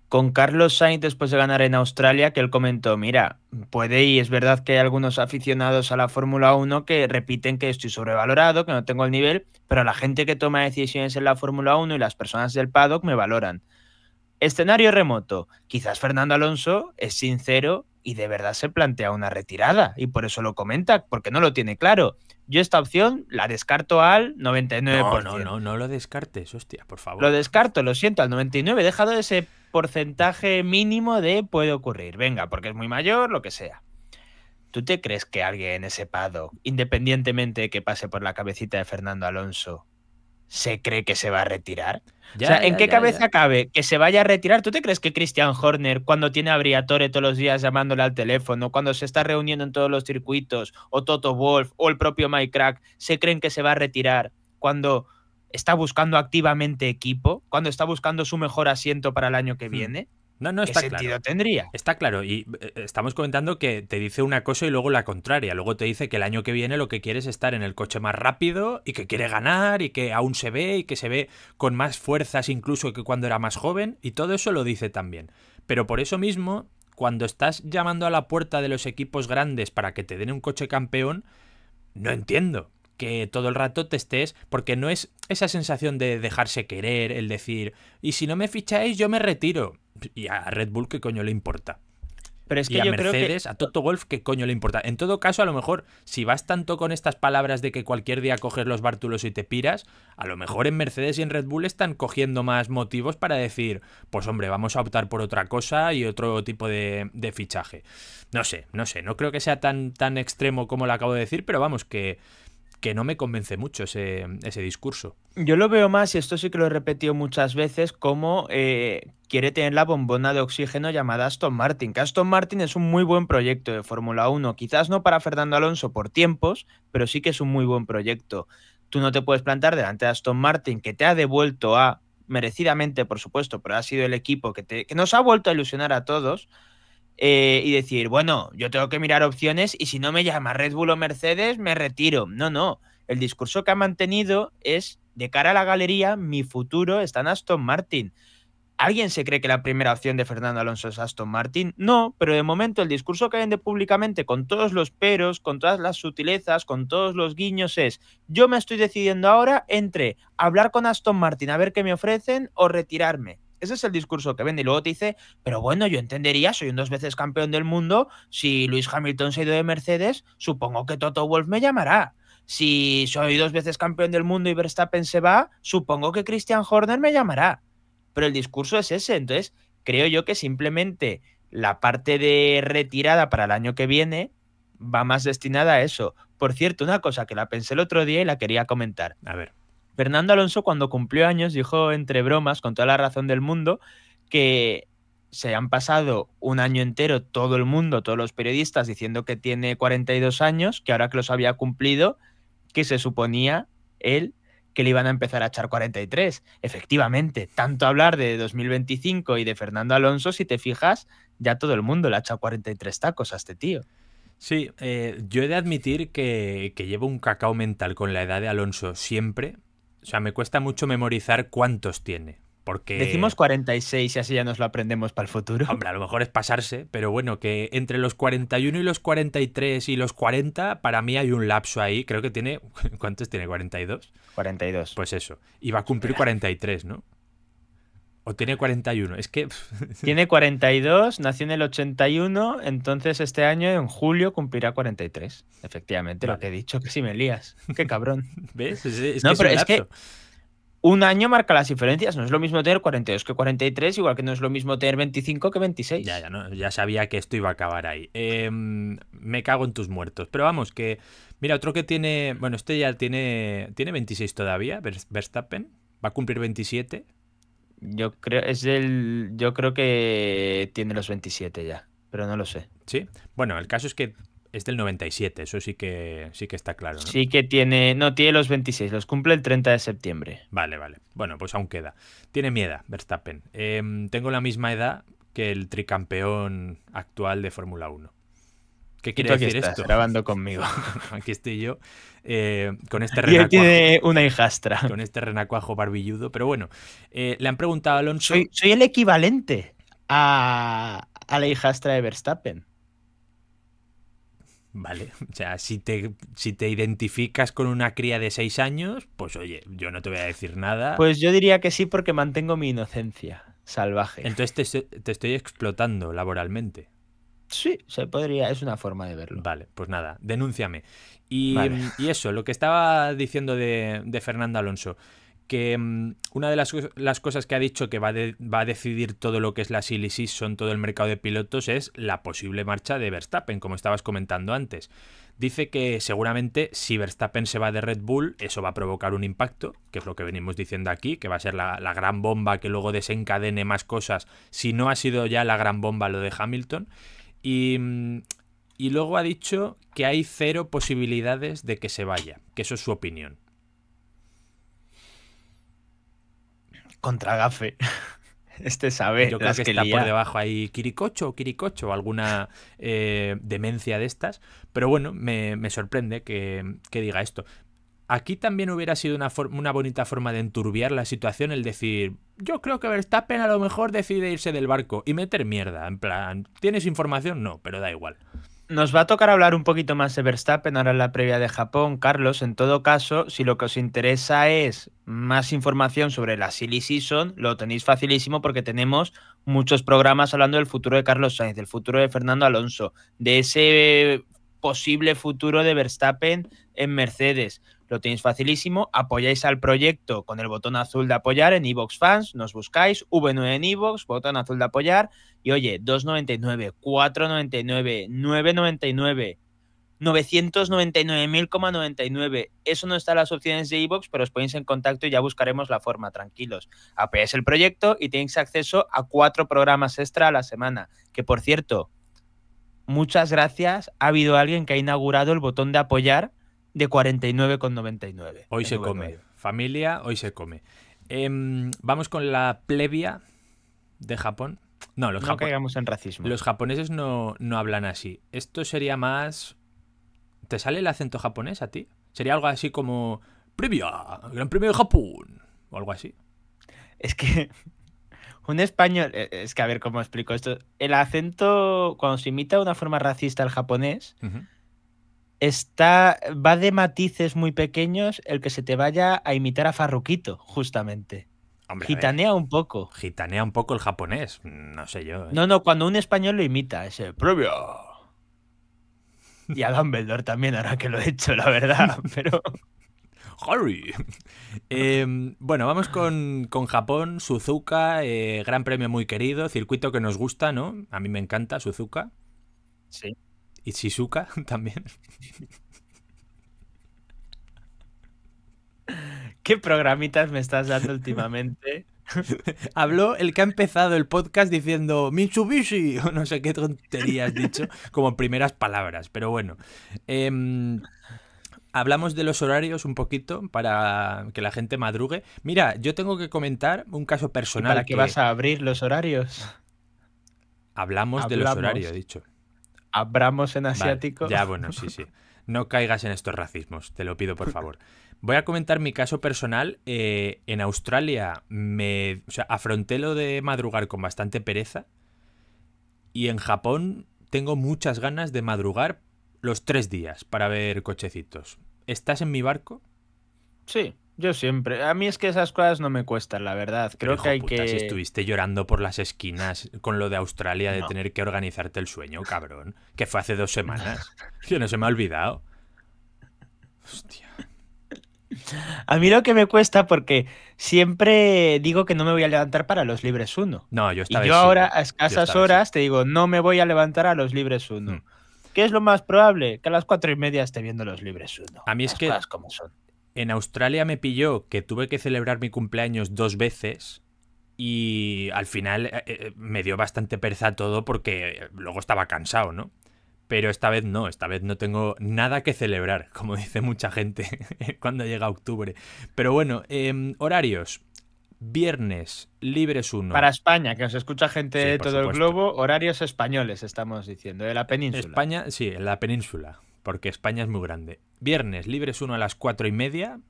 con Carlos Sainz después de ganar en Australia, que él comentó, mira, puede y es verdad que hay algunos aficionados a la Fórmula 1 que repiten que estoy sobrevalorado, que no tengo el nivel, pero la gente que toma decisiones en la Fórmula 1 y las personas del paddock me valoran. Escenario remoto, quizás Fernando Alonso es sincero y de verdad se plantea una retirada y por eso lo comenta, porque no lo tiene claro. Yo esta opción la descarto al 99%. No, no, no, no lo descartes, hostia, por favor. Lo descarto, lo siento, al 99%. He dejado ese porcentaje mínimo de puede ocurrir. Venga, porque es muy mayor, lo que sea. ¿Tú te crees que alguien en ese pado, independientemente de que pase por la cabecita de Fernando Alonso, se cree que se va a retirar? o sea, ¿en qué cabeza cabe que se vaya a retirar? ¿Tú te crees que Christian Horner, cuando tiene a Briatore todos los días llamándole al teléfono, cuando se está reuniendo en todos los circuitos, o Toto Wolf, o el propio Mike Crack, se creen que se va a retirar cuando está buscando activamente equipo, cuando está buscando su mejor asiento para el año que hmm. viene. No, no, está ¿Qué sentido tendría? Está claro, y eh, eh, estamos comentando que te dice una cosa y luego la contraria. Luego te dice que el año que viene lo que quiere es estar en el coche más rápido y que quiere ganar y que aún se ve y que se ve con más fuerzas incluso que cuando era más joven. Y todo eso lo dice también. Pero por eso mismo, cuando estás llamando a la puerta de los equipos grandes para que te den un coche campeón, no entiendo que todo el rato te estés, porque no es esa sensación de dejarse querer, el decir, y si no me ficháis yo me retiro. Y a Red Bull, ¿qué coño le importa? Pero es que a yo creo que... a Toto Golf, ¿qué coño le importa? En todo caso, a lo mejor, si vas tanto con estas palabras de que cualquier día coges los bártulos y te piras, a lo mejor en Mercedes y en Red Bull están cogiendo más motivos para decir, pues hombre, vamos a optar por otra cosa y otro tipo de, de fichaje. No sé, no sé, no creo que sea tan, tan extremo como lo acabo de decir, pero vamos, que que no me convence mucho ese, ese, discurso. Yo lo veo más, y esto sí que lo he repetido muchas veces, como eh, quiere tener la bombona de oxígeno llamada Aston Martin. Que Aston Martin es un muy buen proyecto de Fórmula 1, quizás no para Fernando Alonso por tiempos, pero sí que es un muy buen proyecto. Tú no te puedes plantar delante de Aston Martin, que te ha devuelto a, merecidamente por supuesto, pero ha sido el equipo que, te, que nos ha vuelto a ilusionar a todos, eh, y decir, bueno, yo tengo que mirar opciones y si no me llama Red Bull o Mercedes, me retiro. No, no. El discurso que ha mantenido es, de cara a la galería, mi futuro está en Aston Martin. ¿Alguien se cree que la primera opción de Fernando Alonso es Aston Martin? No, pero de momento el discurso que vende públicamente con todos los peros, con todas las sutilezas, con todos los guiños es yo me estoy decidiendo ahora entre hablar con Aston Martin a ver qué me ofrecen o retirarme. Ese es el discurso que vende. Y luego te dice, pero bueno, yo entendería, soy un dos veces campeón del mundo. Si Luis Hamilton se ha ido de Mercedes, supongo que Toto Wolf me llamará. Si soy dos veces campeón del mundo y Verstappen se va, supongo que Christian Horner me llamará. Pero el discurso es ese. Entonces, creo yo que simplemente la parte de retirada para el año que viene va más destinada a eso. Por cierto, una cosa que la pensé el otro día y la quería comentar. A ver. Fernando Alonso cuando cumplió años dijo entre bromas, con toda la razón del mundo, que se han pasado un año entero todo el mundo, todos los periodistas, diciendo que tiene 42 años, que ahora que los había cumplido, que se suponía él que le iban a empezar a echar 43. Efectivamente, tanto hablar de 2025 y de Fernando Alonso, si te fijas, ya todo el mundo le ha echado 43 tacos a este tío. Sí, eh, yo he de admitir que, que llevo un cacao mental con la edad de Alonso siempre, o sea, me cuesta mucho memorizar cuántos tiene. Porque... Decimos 46 y así ya nos lo aprendemos para el futuro. Hombre, a lo mejor es pasarse, pero bueno, que entre los 41 y los 43 y los 40, para mí hay un lapso ahí. Creo que tiene. (laughs) ¿Cuántos tiene? ¿42? 42. Pues eso. Y va a cumplir 43, ¿no? O tiene 41, es que... (laughs) tiene 42, nació en el 81, entonces este año en julio cumplirá 43. Efectivamente, lo que he dicho, que si me lías. Qué cabrón. (laughs) ¿Ves? no, pero es, que un año marca las diferencias. No es lo mismo tener 42 que 43, igual que no es lo mismo tener 25 que 26. Ya, ya, no, ya sabía que esto iba a acabar ahí. Em, me cago en tus muertos. Pero vamos, que. Mira, otro que tiene. Bueno, este ya tiene. Tiene 26 todavía, Verstappen. Va a cumplir 27. Yo creo, es el, yo creo que tiene los 27 ya, pero no lo sé. Sí, bueno, el caso es que es del 97, eso sí que, sí que está claro. Sí que tiene, no, tiene los 26, los cumple el 30 de septiembre. Vale, vale. Bueno, pues aún queda. Tiene miedo, Verstappen. Em, tengo la misma edad que el tricampeón actual de Fórmula 1. ¿Qué quiere decir esto? Grabando conmigo. (laughs) Aquí estoy yo. Eh, con este (laughs) renacuajo. tiene una hijastra. (laughs) Con este renacuajo barbilludo. Pero bueno, eh, le han preguntado a Alonso. Soy, el equivalente a, a, la hijastra de Verstappen. Vale, o sea, si te, si te identificas con una cría de seis años, pues oye, yo no te voy a decir nada. Pues yo diría que sí porque mantengo mi inocencia salvaje. Entonces te estoy explotando laboralmente. Sí, se podría, es una forma de verlo. Vale, pues nada, denúnciame. Y, eso, lo que estaba diciendo de, Fernando Alonso, que mm, una de las, cosas que ha dicho que va, a decidir todo lo que es la Silicis, son todo el mercado de pilotos, es la posible marcha de Verstappen, como estabas comentando antes. Dice que seguramente si Verstappen se va de Red Bull, eso va a provocar un impacto, que es lo que venimos diciendo aquí, que va a ser la, la gran bomba que luego desencadene más cosas, si no ha sido ya la gran bomba lo de Hamilton. Mm, y, luego ha dicho que hay cero posibilidades de que se vaya, que eso es su opinión. Contra Gafe. (laughs) Este sabe. Yo creo que, está por debajo ahí Quiricocho o alguna eh, demencia de estas. Pero bueno, me, sorprende que, que, diga esto. Aquí también hubiera sido una, una bonita forma de enturbiar la situación el decir, yo creo que Verstappen a lo mejor decide irse del barco y meter mierda. En plan, ¿tienes información? No, pero da igual. Nos va a tocar hablar un poquito más de Verstappen ahora en la previa de Japón, Carlos. En todo caso, si lo que os interesa es más información sobre la Silly Season, lo tenéis facilísimo porque tenemos muchos programas hablando del futuro de Carlos Sainz, del futuro de Fernando Alonso, de ese posible futuro de Verstappen en Mercedes lo tenéis facilísimo. Apoyáis al proyecto con el botón azul de apoyar en Evox Fans, nos buscáis, V9 en Evox, botón azul de apoyar. Y oye, 2.99, 4.99, 9.99. 999.099. Eso no está en las opciones de Evox, pero os ponéis en contacto y ya buscaremos la forma, tranquilos. Apoyáis el proyecto y tenéis acceso a cuatro programas extra a la semana. Que por cierto, muchas gracias. Ha habido alguien que ha inaugurado el botón de apoyar de 49,99. Hoy se come. Familia, hoy se come. Em, vamos con la plebia de Japón. No, los, en racismo. los japoneses no, hablan así. Esto sería más... ¿Te sale el acento japonés a ti? Sería algo así como... Previa, Gran Premio de Japón. O algo así. Es que (laughs) un español, e, es que a ver cómo explico esto. El acento, cuando se imita de una forma racista al japonés, está, va de matices muy pequeños el que se te vaya a imitar a Farruquito, justamente. gitanea un poco. Gitanea un poco el japonés, no sé yo. ¿eh? No, no, cuando un español lo imita, ese propio. Y a Dumbledore también, ahora que lo he hecho, la verdad, (laughs) pero... (laughs) Harry. Em, bueno, vamos con, Japón, Suzuka, eh, gran premio muy querido, circuito que nos gusta, ¿no? A mí me encanta Suzuka. Sí. Y Shizuka (laughs) también. ¿Qué programitas me estás dando últimamente? (laughs) Habló el que ha empezado el podcast diciendo Mitsubishi (laughs) o no sé qué tontería has dicho, como primeras palabras, pero bueno. Em, hablamos de los horarios un poquito para que la gente madrugue. Mira, yo tengo que comentar un caso personal. ¿Para qué que vas a abrir los horarios? Hablamos, hablamos. de los horarios, dicho abramos en asiático. ya, bueno, sí, sí. No caigas en estos racismos, te lo pido por favor. Voy a comentar mi caso personal. Eh, en Australia me afronté lo de madrugar con bastante pereza. Y en Japón tengo muchas ganas de madrugar los tres días para ver cochecitos. ¿Estás en mi barco? Sí, yo siempre. A mí es que esas cosas no me cuestan, la verdad. Creo que hay que. Si estuviste llorando por las esquinas con lo de Australia de tener que organizarte el sueño, cabrón. Que fue hace dos semanas. que (laughs) no se me ha olvidado. Hostia. A mí lo que me cuesta porque siempre digo que no me voy a levantar para los libres uno. No, yo Y yo ahora a escasas horas te digo, no me voy a levantar a los libres uno. Hmm. ¿Qué es lo más probable? Que a las cuatro y media esté viendo los libres uno. A mí es que. Como son. En Australia me pilló que tuve que celebrar mi cumpleaños dos veces y al final eh, eh, me dio bastante pereza todo porque eh, luego estaba cansado, ¿no? Pero esta vez no, esta vez no tengo nada que celebrar, (laughs) como dice mucha gente (laughs) cuando llega octubre. Pero bueno, em, horarios. Viernes, libres uno. Para España, que nos escucha gente de todo el globo, horarios españoles, estamos diciendo, de la península. España, sí, en la península porque España es muy grande. Viernes, Libres 1 a las 4 y media.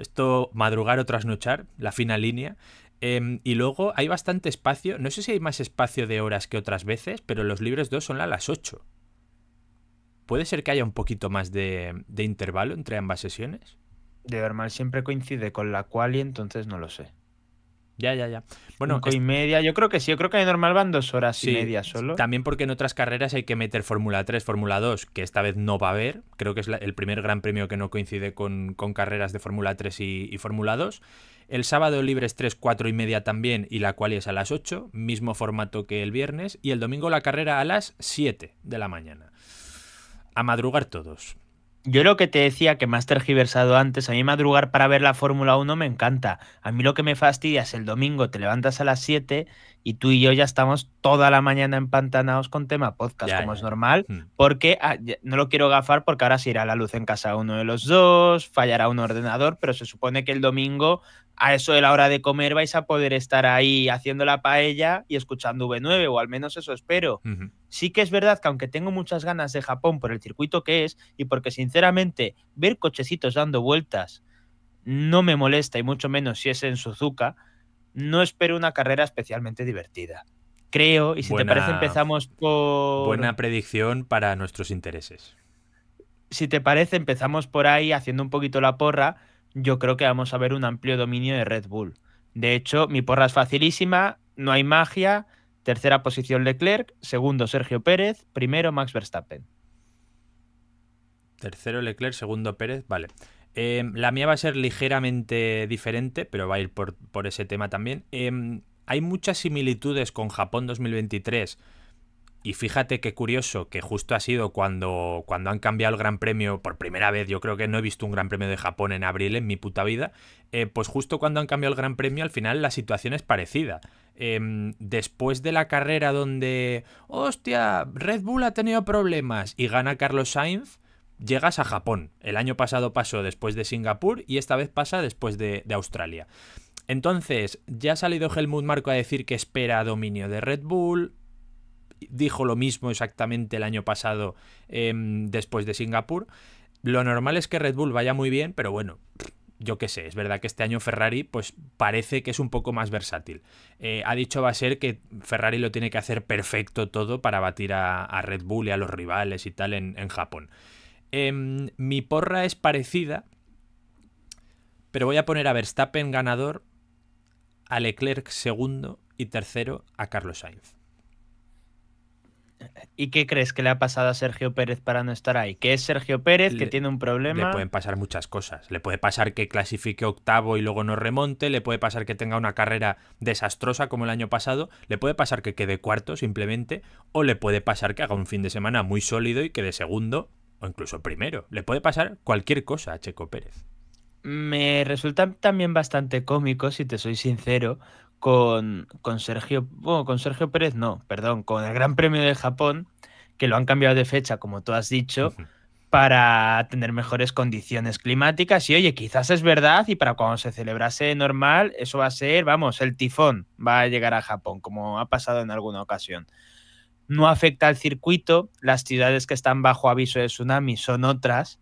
Esto madrugar o trasnochar, la fina línea. Em, y luego hay bastante espacio. No sé si hay más espacio de horas que otras veces, pero los libres 2 son a las 8. ¿Puede ser que haya un poquito más de, de intervalo entre ambas sesiones? De normal siempre coincide con la cual y entonces no lo sé. Ya, ya, ya. Bueno, y media, yo creo que sí, yo creo que hay normal van dos horas y media solo. También porque en otras carreras hay que meter Fórmula 3, Fórmula 2, que esta vez no va a haber. Creo que es el primer gran premio que no coincide con, carreras de Fórmula 3 y, Fórmula 2. El sábado libre es 3, 4 y media también, y la cual es a las 8, mismo formato que el viernes. Y el domingo la carrera a las 7 de la mañana. A madrugar todos. Yo lo que te decía que más tergiversado antes, a mí madrugar para ver la Fórmula 1 me encanta. A mí lo que me fastidia es el domingo, te levantas a las 7 y tú y yo ya estamos toda la mañana empantanados con tema podcast, como es normal, hmm. porque ah, no lo quiero gafar porque ahora se irá la luz en casa uno de los dos, fallará un ordenador, pero se supone que el domingo a eso de la hora de comer vais a poder estar ahí haciendo la paella y escuchando V9, o al menos eso espero. Sí que es verdad que aunque tengo muchas ganas de Japón por el circuito que es y porque sinceramente ver cochecitos dando vueltas no me molesta y mucho menos si es en Suzuka, no espero una carrera especialmente divertida. Creo, y si te parece empezamos por... Buena predicción para nuestros intereses. Si te parece empezamos por ahí haciendo un poquito la porra. Yo creo que vamos a ver un amplio dominio de Red Bull. De hecho, mi porra es facilísima, no hay magia. Tercera posición Leclerc, segundo Sergio Pérez, primero Max Verstappen. Tercero Leclerc, segundo Pérez, vale. Em, la mía va a ser ligeramente diferente, pero va a ir por, ese tema también. Em, hay muchas similitudes con Japón 2023. Y fíjate qué curioso que justo ha sido cuando, han cambiado el Gran Premio por primera vez. Yo creo que no he visto un Gran Premio de Japón en abril en mi puta vida. Eh, pues justo cuando han cambiado el Gran Premio, al final la situación es parecida. Em, después de la carrera donde, hostia, Red Bull ha tenido problemas y gana Carlos Sainz, llegas a Japón. El año pasado pasó después de Singapur y esta vez pasa después de, Australia. Entonces, ya ha salido Helmut Marco a decir que espera dominio de Red Bull. Dijo lo mismo exactamente el año pasado em, después de Singapur. Lo normal es que Red Bull vaya muy bien, pero bueno, yo qué sé, es verdad que este año Ferrari pues parece que es un poco más versátil. Eh, ha dicho va a ser que Ferrari lo tiene que hacer perfecto todo para batir a, Red Bull y a los rivales y tal en Japón. Em, mi porra es parecida, pero voy a poner a Verstappen ganador, a Leclerc segundo y tercero a Carlos Sainz. ¿Y qué crees que le ha pasado a Sergio Pérez para no estar ahí? ¿Que es Sergio Pérez, que tiene un problema? Le pueden pasar muchas cosas. Le puede pasar que clasifique octavo y luego no remonte. Le puede pasar que tenga una carrera desastrosa como el año pasado. Le puede pasar que quede cuarto simplemente. O le puede pasar que haga un fin de semana muy sólido y quede segundo o incluso primero. Le puede pasar cualquier cosa a Checo Pérez. Me resulta también bastante cómico, si te soy sincero, con, Sergio, con Sergio Pérez no, perdón, con el Gran Premio de Japón, que lo han cambiado de fecha, como tú has dicho, para tener mejores condiciones climáticas. Y oye, quizás es verdad, y para cuando se celebrase normal, eso va a ser, vamos, el tifón va a llegar a Japón, como ha pasado en alguna ocasión no afecta al circuito, las ciudades que están bajo aviso de tsunami son otras,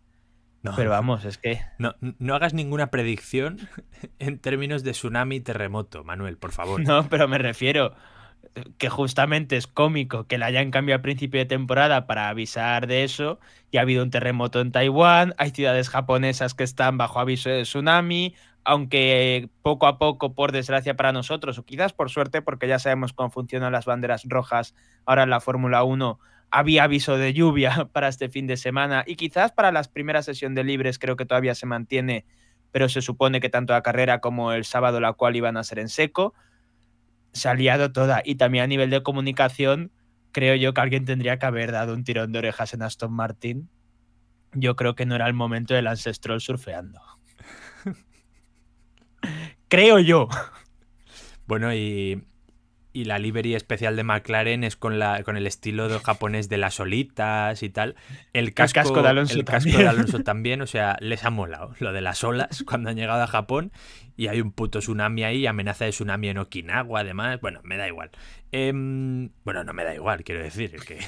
no, pero vamos, es que... No, hagas ninguna predicción (laughs) en términos de tsunami y terremoto, Manuel, por favor. (laughs) No, pero me refiero que justamente es cómico que la hayan cambiado al principio de temporada para avisar de eso. Y ha habido un terremoto en Taiwán, hay ciudades japonesas que están bajo aviso de tsunami, aunque poco a poco, por desgracia para nosotros, o quizás por suerte, porque ya sabemos cómo funcionan las banderas rojas ahora en la Fórmula 1, había aviso de lluvia (laughs) para este fin de semana y quizás para las primeras sesiones de libres creo que todavía se mantiene, pero se supone que tanto la carrera como el sábado la cual iban a ser en seco. Se ha liado toda y también a nivel de comunicación creo yo que alguien tendría que haber dado un tirón de orejas en Aston Martin. Yo creo que no era el momento del ancestral surfeando. Creo yo. Bueno, y, la livery especial de McLaren es con, la, con el estilo japonés de las olitas y tal. El casco, de Alonso el casco de Alonso también, o sea, les ha molado lo de las olas cuando han llegado a Japón y hay un puto tsunami ahí, amenaza de tsunami en Okinawa, además. Bueno, me da igual. Em, bueno, no me da igual, quiero decir, (laughs) que,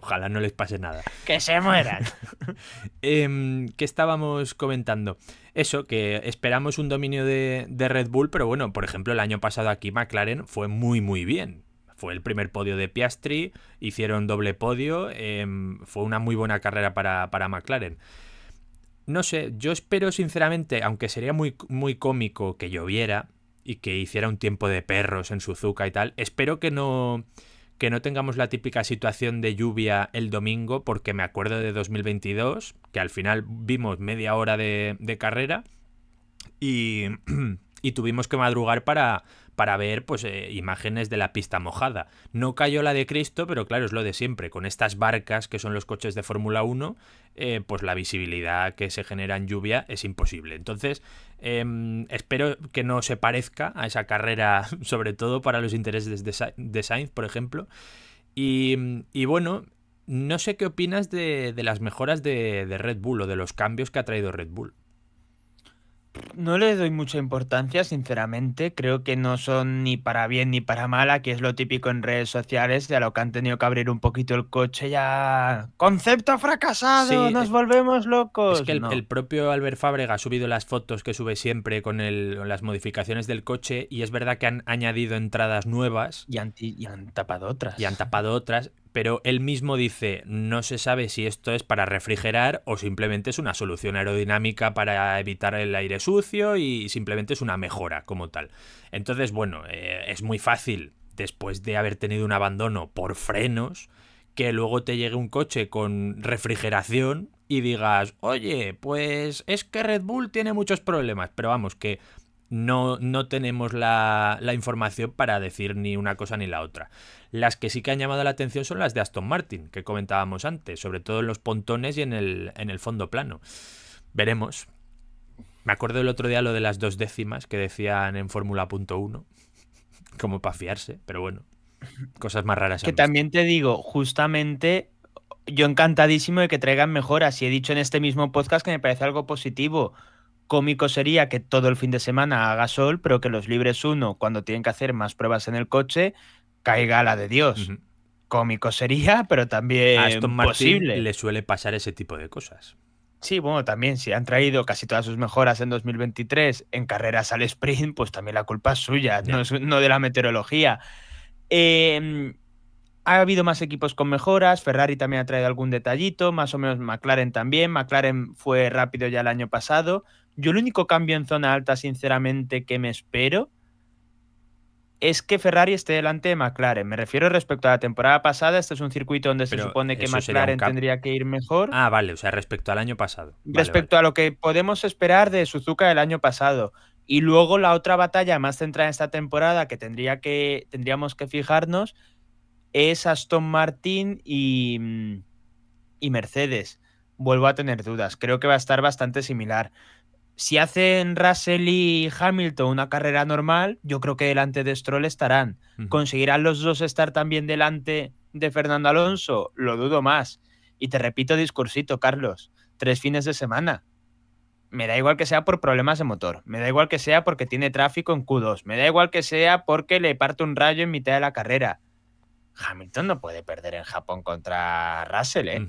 ojalá no les pase nada. Que se mueran. (laughs) Em, ¿Qué estábamos comentando? Eso, que esperamos un dominio de, Red Bull, pero bueno, por ejemplo, el año pasado aquí McLaren fue muy, muy bien fue el primer podio de Piastri, hicieron doble podio, em, fue una muy buena carrera para, para McLaren no sé, yo espero sinceramente, aunque sería muy, muy cómico que lloviera y que hiciera un tiempo de perros en Suzuka y tal, espero que no que no tengamos la típica situación de lluvia el domingo, porque me acuerdo de 2022, que al final vimos media hora de, de carrera y, (clears throat) y tuvimos que madrugar para, para ver pues eh, imágenes de la pista mojada. No cayó la de Cristo, pero claro, es lo de siempre. Con estas barcas que son los coches de Fórmula 1, eh, pues la visibilidad que se genera en lluvia es imposible. Entonces, em, espero que no se parezca a esa carrera, (laughs) sobre todo para los intereses de, Sainz, por ejemplo. Y, bueno, no sé qué opinas de, las mejoras de Red Bull o de los cambios que ha traído Red Bull. No le doy mucha importancia, sinceramente. Creo que no son ni para bien ni para mal, que es lo típico en redes sociales, de lo que han tenido que abrir un poquito el coche ya. ¡Concepto fracasado! ¡Nos eh, volvemos locos! Es que el, propio Albert Fábrega ha subido las fotos que sube siempre con, las modificaciones del coche, y es verdad que han añadido entradas nuevas. y han tapado otras. Y han tapado otras, pero él mismo dice, no se sabe si esto es para refrigerar o simplemente es una solución aerodinámica para evitar el aire sucio y simplemente es una mejora como tal. Entonces, bueno, eh, es muy fácil, después de haber tenido un abandono por frenos, que luego te llegue un coche con refrigeración y digas, oye, pues es que Red Bull tiene muchos problemas, pero vamos, que no, tenemos la, información para decir ni una cosa ni la otra. Las que sí que han llamado la atención son las de Aston Martin, que comentábamos antes, sobre todo en los pontones y en el, en el fondo plano. Veremos. Me acuerdo el otro día lo de las dos décimas que decían en Fórmula Uno (laughs) como para fiarse, pero bueno, cosas más raras. Que también te digo, justamente yo encantadísimo de que traigan mejoras y he dicho en este mismo podcast que me parece algo positivo cómico sería que todo el fin de semana haga sol, pero que los libres uno, cuando tienen que hacer más pruebas en el coche, caiga la de Dios. Cómico sería, (laughs) pero también posible. le suele pasar ese tipo de cosas. Sí, bueno, también si han traído casi todas sus mejoras en 2023 en carreras al sprint, pues también la culpa es suya, no, de la meteorología. Em, ha habido más equipos con mejoras, Ferrari también ha traído algún detallito, más o menos McLaren también, McLaren fue rápido ya el año pasado, yo el único cambio en zona alta, sinceramente, que me espero es que Ferrari esté delante de McLaren. Me refiero respecto a la temporada pasada. Este es un circuito donde se supone que McLaren tendría que ir mejor. Ah, vale, o sea, respecto al año pasado. respecto a lo que podemos esperar de Suzuka el año pasado. Y luego la otra batalla más centrada en esta temporada que, tendría que tendríamos que fijarnos es Aston Martin y, mm, y Mercedes. Vuelvo a tener dudas. Creo que va a estar bastante similar. Si hacen Russell y Hamilton una carrera normal, yo creo que delante de Stroll estarán. ¿Conseguirán los dos estar también delante de Fernando Alonso? Lo dudo más. Y te repito discursito, Carlos, tres fines de semana. Me da igual que sea por problemas de motor, me da igual que sea porque tiene tráfico en Q2, me da igual que sea porque le parte un rayo en mitad de la carrera. Hamilton no puede perder en Japón contra Russell, ¿eh?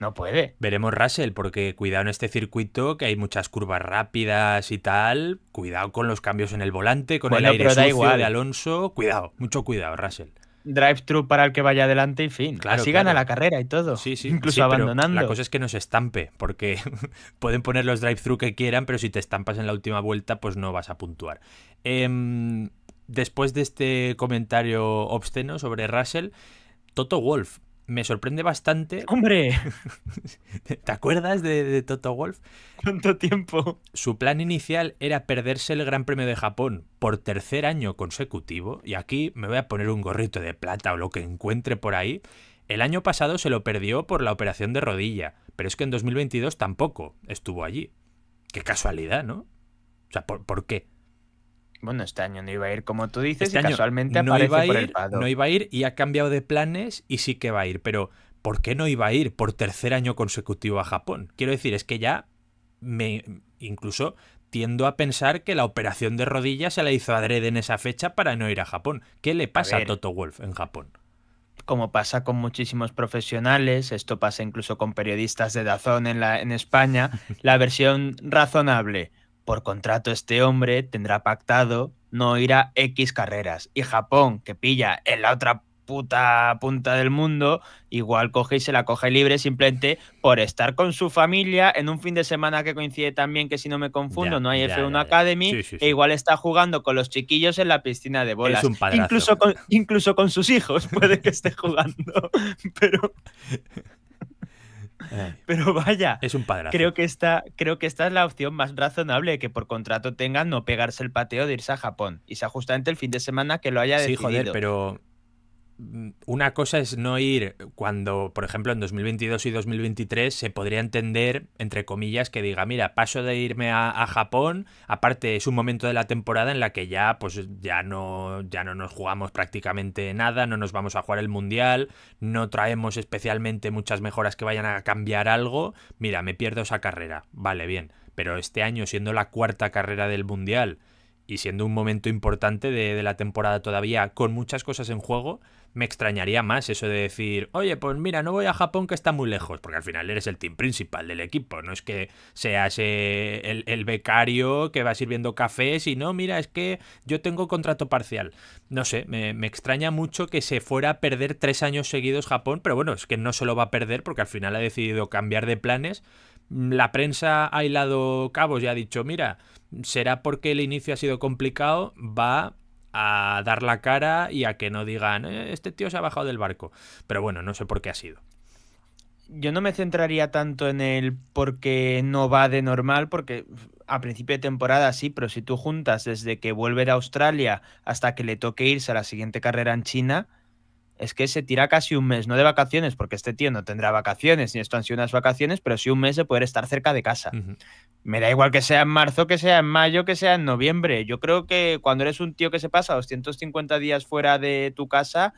No puede. Veremos Russell, porque cuidado en este circuito, que hay muchas curvas rápidas y tal. Cuidado con los cambios en el volante, con el aire de Alonso. Cuidado, mucho cuidado, Russell. Drive-thru para el que vaya adelante y fin. Claro, Así gana la carrera y todo. Sí, sí. Incluso abandonando. La cosa es que no se estampe, porque (laughs) pueden poner los drive-thru que quieran, pero si te estampas en la última vuelta, pues no vas a puntuar. Em, después de este comentario obsceno sobre Russell, Toto Wolf me sorprende bastante. (laughs) ¡Hombre! (laughs) ¿Te acuerdas de, Toto Wolf? ¿Cuánto tiempo? Su plan inicial era perderse el Gran Premio de Japón por tercer año consecutivo. Y aquí me voy a poner un gorrito de plata o lo que encuentre por ahí. El año pasado se lo perdió por la operación de rodilla, pero es que en 2022 tampoco estuvo allí. Qué casualidad, ¿no? O sea, por qué? Bueno, este año no iba a ir como tú dices este casualmente no iba a ir, No iba a ir y ha cambiado de planes y sí que va a ir, pero ¿por qué no iba a ir por tercer año consecutivo a Japón? Quiero decir, es que ya me incluso tiendo a pensar que la operación de rodillas se la hizo adrede en esa fecha para no ir a Japón. ¿Qué le pasa a, Toto Wolf en Japón? como pasa con muchísimos profesionales, esto pasa incluso con periodistas de Dazón en, la, en España, la versión razonable por contrato este hombre tendrá pactado no ir a X carreras. Y Japón, que pilla en la otra puta punta del mundo, igual coge y se la coge libre simplemente por estar con su familia en un fin de semana que coincide también, que si no me confundo, no hay F1 Academy, e igual está jugando con los chiquillos en la piscina de bolas. incluso, incluso con sus hijos (laughs) puede que esté jugando, (laughs) pero... Eh. (laughs) Pero vaya, es un Creo que, esta, creo que esta es la opción más razonable que por contrato tengan no pegarse el pateo de irse a Japón. Y sea justamente el fin de semana que lo haya decidido. Sí, joder, pero Mm, una cosa es no ir cuando, por ejemplo, en 2022 y 2023 se podría entender, entre comillas, que diga, mira, paso de irme a, Japón, aparte es un momento de la temporada en la que ya, pues ya no, ya no nos jugamos prácticamente nada, no nos vamos a jugar el Mundial, no traemos especialmente muchas mejoras que vayan a cambiar algo, mira, me pierdo esa carrera, vale, bien, pero este año siendo la cuarta carrera del Mundial y siendo un momento importante de la temporada todavía con muchas cosas en juego, me extrañaría más eso de decir, oye, pues mira, no voy a Japón que está muy lejos, porque al final eres el team principal del equipo, no es que seas eh, el, becario que va sirviendo cafés y no, mira, es que yo tengo contrato parcial. No sé, me, me, extraña mucho que se fuera a perder tres años seguidos Japón, pero bueno, es que no se lo va a perder porque al final ha decidido cambiar de planes. La prensa ha hilado cabos y ha dicho, mira, será porque el inicio ha sido complicado, va a dar la cara y a que no digan, eh, este tío se ha bajado del barco. Pero bueno, no sé por qué ha sido. Yo no me centraría tanto en el por qué no va de normal, porque a principio de temporada sí, pero si tú juntas desde que vuelve a Australia hasta que le toque irse a la siguiente carrera en China, es que se tira casi un mes, no de vacaciones, porque este tío no tendrá vacaciones, ni esto han sido unas vacaciones, pero sí un mes de poder estar cerca de casa. Me da igual que sea en marzo, que sea en mayo, que sea en noviembre. Yo creo que cuando eres un tío que se pasa 250 días fuera de tu casa,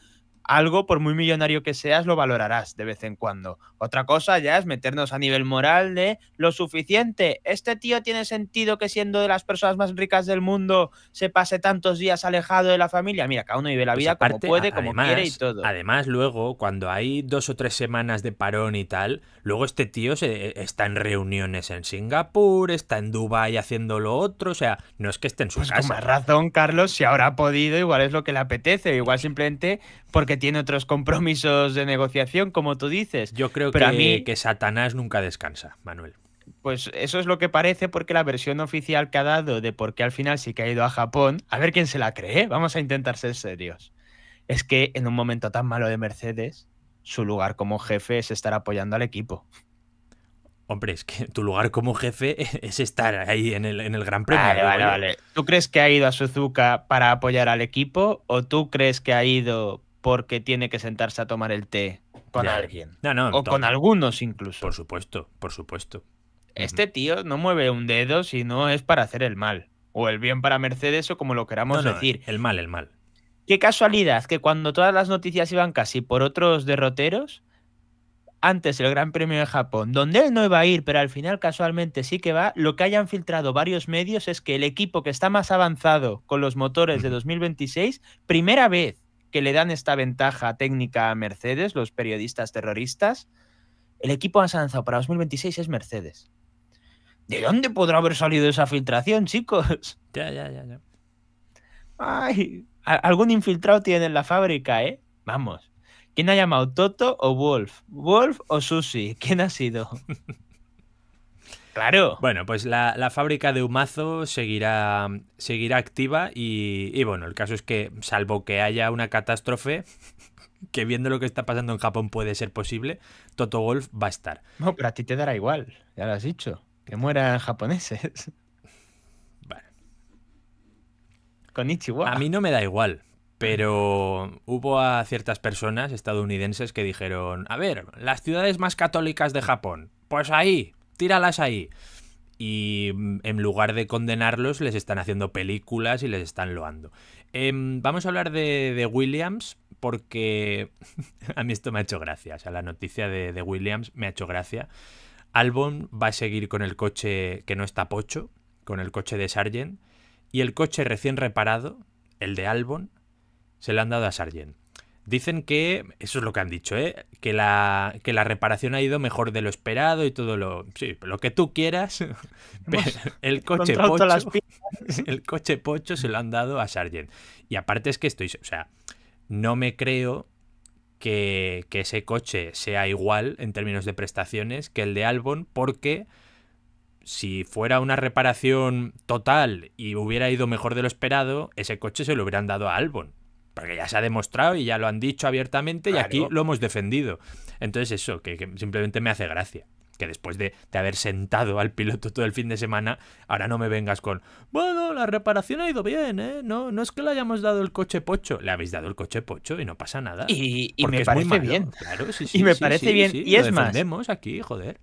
algo, por muy millonario que seas, lo valorarás de vez en cuando. Otra cosa ya es meternos a nivel moral de lo suficiente. Este tío tiene sentido que siendo de las personas más ricas del mundo se pase tantos días alejado de la familia. Mira, cada uno vive la pues vida como puede, como quiere y todo. Además, luego, cuando hay dos o tres semanas de parón y tal, luego este tío se, eh, está en reuniones en Singapur, está en Dubái haciendo lo otro. O sea, no es que esté en su pues casa. más razón, Carlos, si ahora ha podido, igual es lo que le apetece. Igual simplemente porque tiene otros compromisos de negociación, como tú dices. Yo creo que, mí... que Satanás nunca descansa, Manuel. Pues eso es lo que parece porque la versión oficial que ha dado de por qué al final sí que ha ido a Japón, a ver quién se la cree, vamos a intentar ser serios. Es que en un momento tan malo de Mercedes, su lugar como jefe es estar apoyando al equipo. Hombre, es que tu lugar como jefe es estar ahí en el, en el Gran Premio. Vale, vale, vale. ¿Tú crees que ha ido a Suzuka para apoyar al equipo o tú crees que ha ido porque tiene que sentarse a tomar el té con alguien. No, no, o con algunos incluso. Por supuesto, por supuesto. Este tío no mueve un dedo si no es para hacer el mal. O el bien para Mercedes o como lo queramos decir. El mal, el mal. Qué casualidad que cuando todas las noticias iban casi por otros derroteros, antes el Gran Premio de Japón, donde él no iba a ir, pero al final casualmente sí que va, lo que hayan filtrado varios medios es que el equipo que está más avanzado con los motores de 2026, primera vez que le dan esta ventaja técnica a Mercedes, los periodistas terroristas, el equipo más avanzado para 2026 es Mercedes. ¿De dónde podrá haber salido esa filtración, chicos? (laughs) Ya, ya, ya, ya. Ay, algún infiltrado tiene en la fábrica, ¿eh? Vamos. ¿Quién ha llamado Toto o Wolf? ¿Wolf o Susi? ¿Quién ha sido? (laughs) Claro. Bueno, pues la, fábrica de Humazo seguirá, seguirá activa y, bueno, el caso es que salvo que haya una catástrofe, (laughs) que viendo lo que está pasando en Japón puede ser posible, Toto Golf va a estar. No, pero a ti te dará igual, ya lo has dicho. Que mueran japoneses. (laughs) Vale. Con A mí no me da igual, pero hubo a ciertas personas estadounidenses que dijeron, a ver, las ciudades más católicas de Japón, pues ahí, tíralas ahí. Y mm, en lugar de condenarlos, les están haciendo películas y les están loando. Em, vamos a hablar de, Williams porque (laughs) a mí esto me ha hecho gracia. O sea, la noticia de, de Williams me ha hecho gracia. Albon va a seguir con el coche que no está pocho, con el coche de Sargent. Y el coche recién reparado, el de Albon, se lo han dado a Sargent. Dicen que, eso es lo que han dicho, ¿eh? que, la, la reparación ha ido mejor de lo esperado y todo lo, sí, lo que tú quieras. (laughs) el coche pocho, (laughs) el coche pocho se lo han dado a Sargent. Y aparte es que estoy, o sea, no me creo que, que ese coche sea igual en términos de prestaciones que el de Albon, porque si fuera una reparación total y hubiera ido mejor de lo esperado, ese coche se lo hubieran dado a Albon porque ya se ha demostrado y ya lo han dicho abiertamente y aquí lo hemos defendido. Entonces eso, que, simplemente me hace gracia que después de, haber sentado al piloto todo el fin de semana, ahora no me vengas con, bueno, la reparación ha ido bien, ¿eh? No, no es que le hayamos dado el coche pocho, le habéis dado el coche pocho y no pasa nada. Y, me parece bien. Claro, sí, (laughs) sí, y me parece bien. y es más, aquí, joder.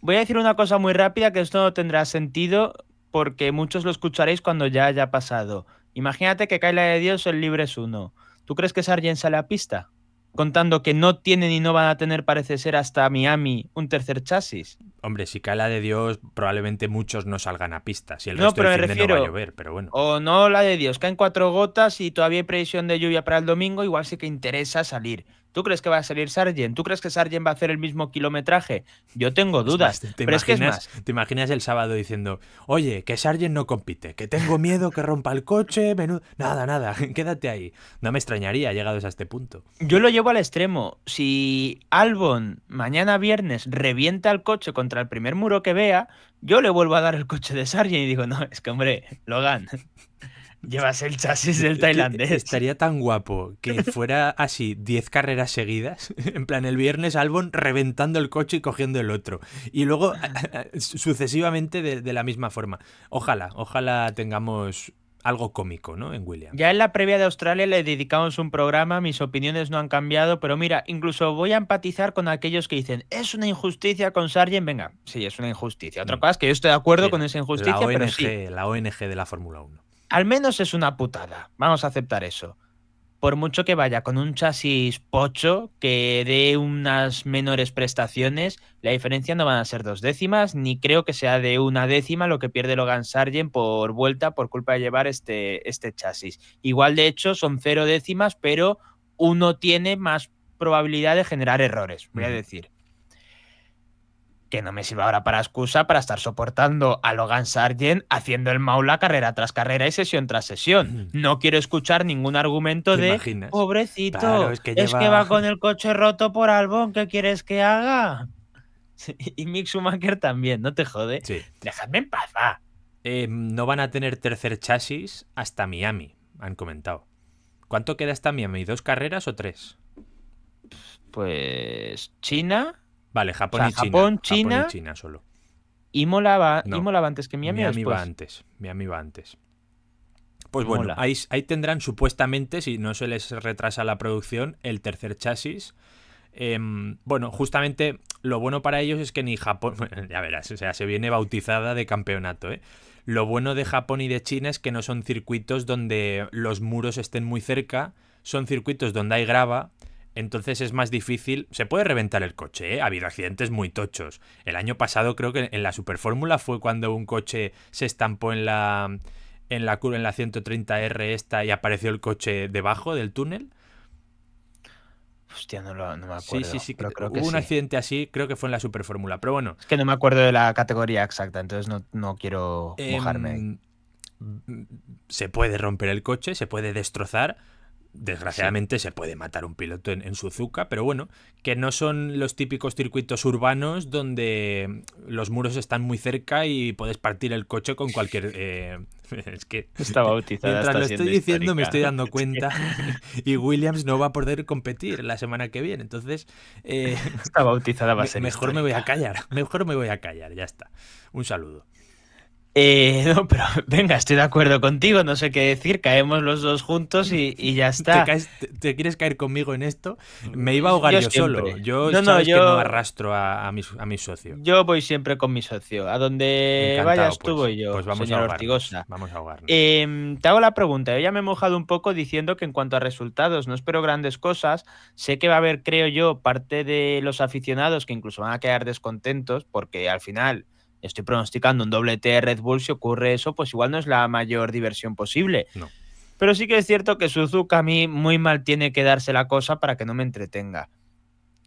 Voy a decir una cosa muy rápida que esto no tendrá sentido porque muchos lo escucharéis cuando ya haya pasado. Imagínate que la de Dios el libre es uno. ¿Tú crees que Sargent sale a pista? Contando que no tienen y no van a tener, parece ser, hasta Miami un tercer chasis. Hombre, si cae la de Dios, probablemente muchos no salgan a pista. Si el resto pero no va a llover, pero bueno. O no la de Dios, caen cuatro gotas y todavía hay previsión de lluvia para el domingo, igual sí que interesa salir. ¿Tú crees que va a salir Sargent? ¿Tú crees que Sargent va a hacer el mismo kilometraje? Yo tengo dudas. te, pero es que más. ¿Te imaginas el sábado diciendo, oye, que Sargent no compite, que tengo miedo que rompa el coche, menudo. Nada, nada, (laughs) quédate ahí. No me extrañaría llegados a este punto. Yo lo llevo al extremo. Si Albon mañana viernes revienta el coche contra el primer muro que vea, yo le vuelvo a dar el coche de Sargent y digo, no, es que hombre, Logan, Llevas el chasis del tailandés. Estaría tan guapo que fuera así 10 carreras seguidas. (laughs) En plan, el viernes Albon reventando el coche y cogiendo el otro. Y luego sucesivamente de, la misma forma. Ojalá, ojalá tengamos algo cómico, ¿no? En William. Ya en la previa de Australia le dedicamos un programa, mis opiniones no han cambiado, pero mira, incluso voy a empatizar con aquellos que dicen, es una injusticia con Sargent, venga, sí, es una injusticia. Otra mm. cosa es que yo estoy de acuerdo con esa injusticia. La ONG, la ONG de la Fórmula 1 al menos es una putada, vamos a aceptar eso. Por mucho que vaya con un chasis pocho que dé unas menores prestaciones, la diferencia no van a ser dos décimas, ni creo que sea de una décima lo que pierde Logan Sargent por vuelta por culpa de llevar este, este chasis. Igual de hecho son cero décimas, pero uno tiene más probabilidad de generar errores, voy a decir que no me sirva ahora para excusa para estar soportando a Logan Sargent haciendo el maula carrera tras carrera y sesión tras sesión. Mm. No quiero escuchar ningún argumento de pobrecito, es, que va con el coche roto por Albón, ¿qué quieres que haga? (laughs) y Mick Schumacher también, no te jode. Déjame en paz, em, no van a tener tercer chasis hasta Miami, han comentado. ¿Cuánto queda hasta Miami? ¿Dos carreras o tres? Pues China, Vale, Japón, y, China, Japón, y China solo. va, antes que Miami. Miami después. va antes. Miami va antes. Pues bueno, ahí, tendrán supuestamente, si no se les retrasa la producción, el tercer chasis. Em, bueno, justamente lo bueno para ellos es que ni Japón, (laughs) ya verás, o sea, se viene bautizada de campeonato, ¿eh? Lo bueno de Japón y de China es que no son circuitos donde los muros estén muy cerca, son circuitos donde hay grava, entonces es más difícil. Se puede reventar el coche, ¿eh? ha habido accidentes muy tochos. El año pasado creo que en la Superfórmula fue cuando un coche se estampó en la en la en la 130R esta y apareció el coche debajo del túnel. Hostia, no, me acuerdo. Sí, sí, sí. creo hubo un accidente así, creo que fue en la Superfórmula, pero bueno. Es que no me acuerdo de la categoría exacta, entonces no, no quiero mojarme. Em, se puede romper el coche, se puede destrozar, Desgraciadamente se puede matar un piloto en, Suzuka, pero bueno, que no son los típicos circuitos urbanos donde los muros están muy cerca y puedes partir el coche con cualquier... (laughs) Eh, (laughs) es que está bautizada. Mientras lo estoy diciendo me estoy dando cuenta (laughs) y Williams no va a poder competir la semana que viene, entonces... Eh, está bautizada va a ser. Mejor me voy a callar, mejor me voy a callar, ya está. Un saludo. Eh, (laughs) no, pero venga, estoy de acuerdo contigo, no sé qué decir, caemos los dos juntos y, ya está. ¿Te, quieres caer conmigo en esto? Me iba a ahogar yo, solo. Yo, no, no, arrastro a, a, mi, socio. Yo voy siempre con mi socio. A donde vaya estuvo pues, yo, pues vamos señor a Ortigosa. Vamos a ahogarnos. Em, te hago la pregunta. Yo ya me he mojado un poco diciendo que en cuanto a resultados no espero grandes cosas. Sé que va a haber, creo yo, parte de los aficionados que incluso van a quedar descontentos porque al final estoy pronosticando un doblete Red Bull, si ocurre eso, pues igual no es la mayor diversión posible. Pero sí que es cierto que Suzuka a mí muy mal tiene que darse la cosa para que no me entretenga.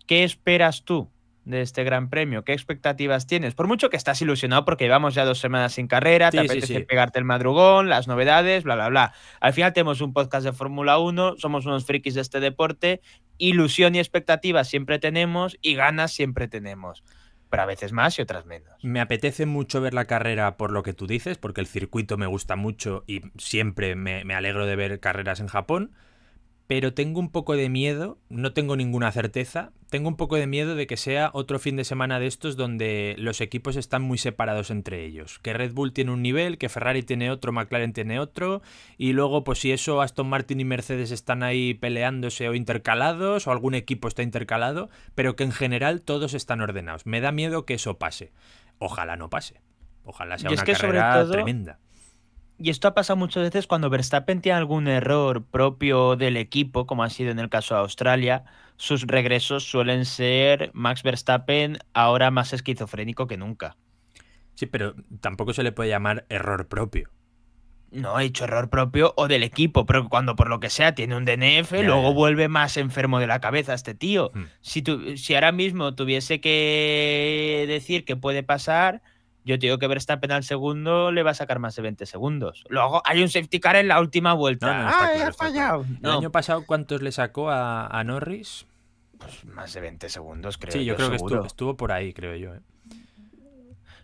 ¿Qué esperas tú de este Gran Premio? ¿Qué expectativas tienes? Por mucho que estás ilusionado porque llevamos ya dos semanas sin carrera, te apetece pegarte el madrugón, las novedades, bla, bla, bla. Al final tenemos un podcast de Fórmula 1, somos unos frikis de este deporte, ilusión y expectativas siempre tenemos y ganas siempre tenemos pero a veces más y otras menos. Me apetece mucho ver la carrera por lo que tú dices, porque el circuito me gusta mucho y siempre me, me alegro de ver carreras en Japón pero tengo un poco de miedo, no tengo ninguna certeza, tengo un poco de miedo de que sea otro fin de semana de estos donde los equipos están muy separados entre ellos, que Red Bull tiene un nivel, que Ferrari tiene otro, McLaren tiene otro, y luego pues si eso Aston Martin y Mercedes están ahí peleándose o intercalados, o algún equipo está intercalado, pero que en general todos están ordenados. Me da miedo que eso pase. Ojalá no pase. Ojalá sea una carrera tremenda y esto ha pasado muchas veces cuando Verstappen tiene algún error propio del equipo, como ha sido en el caso de Australia, sus regresos suelen ser Max Verstappen ahora más esquizofrénico que nunca. Sí, pero tampoco se le puede llamar error propio. No, he dicho error propio o del equipo, pero cuando por lo que sea tiene un DNF, luego vuelve más enfermo de la cabeza este tío. Hmm. Si, si ahora mismo tuviese que decir que puede pasar, yo te digo que Verstappen al segundo le va a sacar más de 20 segundos. Luego hay un safety car en la última vuelta. Ah, no, ha fallado! ¿El año pasado cuántos le sacó a, Norris? Pues más de 20 segundos, creo. Sí, yo, creo que estuvo, por ahí, creo yo. ¿eh?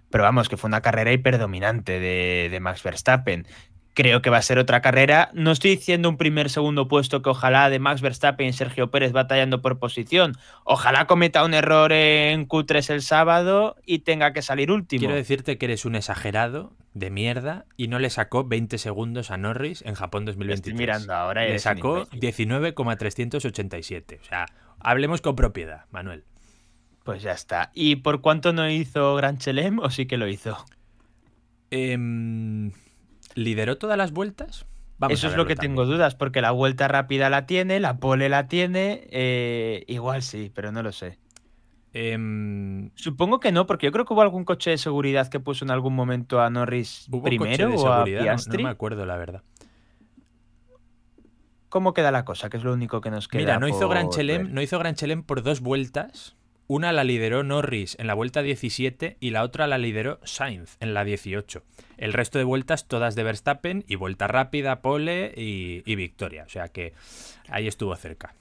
Pero vamos, que fue una carrera hiperdominante de, de Max Verstappen creo que va a ser otra carrera. No estoy diciendo un primer, segundo puesto que ojalá de Max Verstappen y Sergio Pérez batallando por posición. Ojalá cometa un error en Q3 el sábado y tenga que salir último. Quiero decirte que eres un exagerado de mierda y no le sacó 20 segundos a Norris en Japón 2023. mirando ahora. Le sacó 19,387. O sea, hablemos con propiedad, Manuel. Pues ya está. ¿Y por cuánto no hizo Gran Chelem o sí que lo hizo? Em, ¿Lideró todas las vueltas? Eso es lo que tengo dudas, porque la vuelta rápida la tiene, la pole la tiene, eh, igual sí, pero no lo sé. Em, Supongo que no, porque yo creo que hubo algún coche de seguridad que puso en algún momento a Norris primero o a Piastri. No, no, me acuerdo, la verdad. ¿Cómo queda la cosa? Que es lo único que nos queda. Mira, no hizo Gran Chelem, no hizo Gran Chelem por dos vueltas una la lideró Norris en la vuelta 17 y la otra la lideró Sainz en la 18. El resto de vueltas todas de Verstappen y vuelta rápida, pole y, victoria. O sea que ahí estuvo cerca.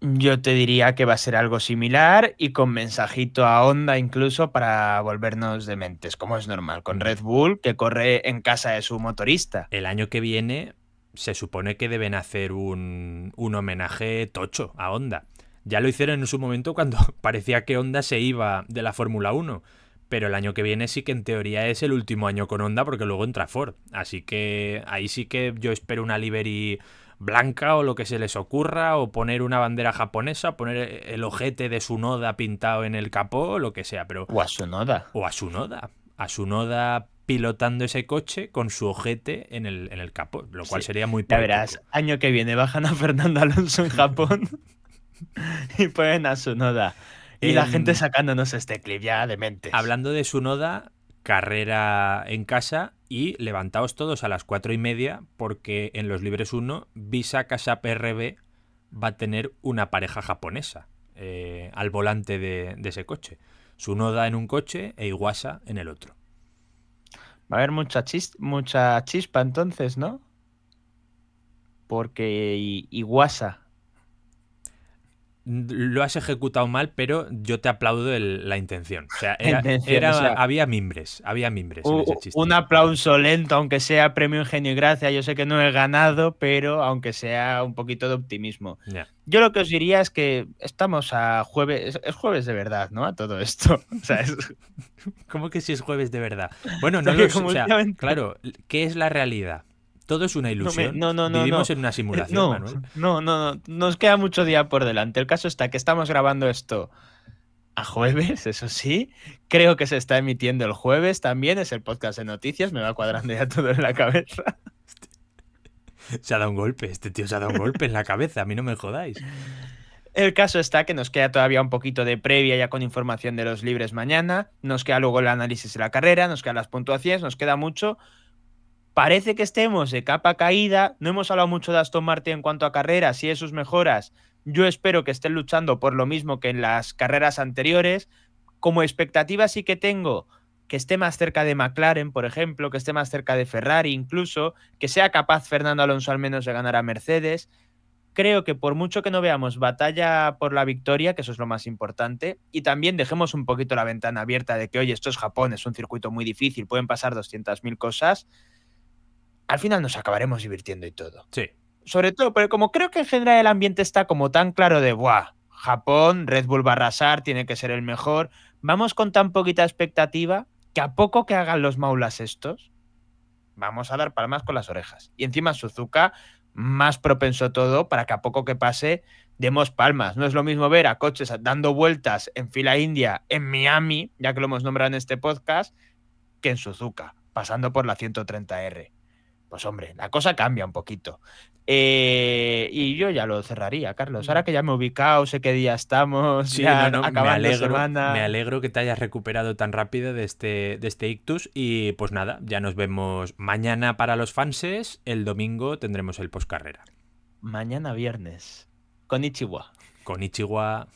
Yo te diría que va a ser algo similar y con mensajito a Honda incluso para volvernos dementes, como es normal, con mm. Red Bull que corre en casa de su motorista. El año que viene se supone que deben hacer un, un homenaje tocho a Honda. Ya lo hicieron en su momento cuando (laughs) parecía que Honda se iba de la Fórmula 1. Pero el año que viene sí que en teoría es el último año con Honda porque luego entra Ford. Así que ahí sí que yo espero una livery blanca o lo que se les ocurra, o poner una bandera japonesa, poner el ojete de su noda pintado en el capó, lo que sea. Pero, o a su noda. O a su noda. A su noda pilotando ese coche con su ojete en el, capó, lo cual sería muy... peor. verás, año que viene bajan a Fernando Alonso en Japón. (laughs) (laughs) y ponen a Sunoda. Y la em, gente sacándonos este clip ya de mente. Hablando de Sunoda, carrera en casa y levantaos todos a las cuatro y media porque en los libres 1 Visa Casa PRB va a tener una pareja japonesa eh, al volante de, ese coche. Sunoda en un coche e Iguasa en el otro. Va a haber mucha, mucha chispa entonces, ¿no? Porque Iwasa lo has ejecutado mal, pero yo te aplaudo la intención. O sea, había mimbres, había mimbres. Un, aplauso lento, aunque sea premio ingenio y gracia. Yo sé que no he ganado, pero aunque sea un poquito de optimismo. Yo lo que os diría es que estamos a jueves, es, jueves de verdad, ¿no? A todo esto. (laughs) O ¿Cómo que si es jueves de verdad? Bueno, (laughs) no lo, como, claro, ¿qué es la realidad? Todo es una ilusión. No, no, no. Vivimos en una simulación, no, no, no, no. Nos queda mucho día por delante. El caso está que estamos grabando esto a jueves, eso sí. Creo que se está emitiendo el jueves también. Es el podcast de noticias. Me va cuadrando ya todo en la cabeza. (laughs) Se ha dado un golpe, este tío se ha dado un golpe en la cabeza, a mí no me jodáis. El caso está que nos queda todavía un poquito de previa ya con información de los libres mañana, nos queda luego el análisis de la carrera, nos quedan las puntuaciones, nos queda mucho, Parece que estemos de capa caída. No hemos hablado mucho de Aston Martin en cuanto a carreras y de sus mejoras. Yo espero que estén luchando por lo mismo que en las carreras anteriores. Como expectativa sí que tengo que esté más cerca de McLaren, por ejemplo, que esté más cerca de Ferrari incluso, que sea capaz Fernando Alonso al menos de ganar a Mercedes. Creo que por mucho que no veamos batalla por la victoria, que eso es lo más importante, y también dejemos un poquito la ventana abierta de que, oye, esto es Japón, es un circuito muy difícil, pueden pasar 200.000 cosas, al final nos acabaremos divirtiendo y todo. Sí. Sobre todo, pero como creo que en general el ambiente está como tan claro de, ¡buah! Japón, Red Bull va a arrasar, tiene que ser el mejor. Vamos con tan poquita expectativa que a poco que hagan los maulas estos, vamos a dar palmas con las orejas. Y encima Suzuka, más propenso todo para que a poco que pase demos palmas. No es lo mismo ver a coches dando vueltas en fila india en Miami, ya que lo hemos nombrado en este podcast, que en Suzuka, pasando por la 130R. Pues hombre, la cosa cambia un poquito. Eh, y yo ya lo cerraría, Carlos. Ahora mm. que ya me he ubicado, sé qué día estamos. ya no, me, alegro, que te hayas recuperado tan rápido de este, de este ictus. Y pues nada, ya nos vemos mañana para los fanses. El domingo tendremos el postcarrera. Mañana viernes. Con Ichiwa. Con Ichiwa.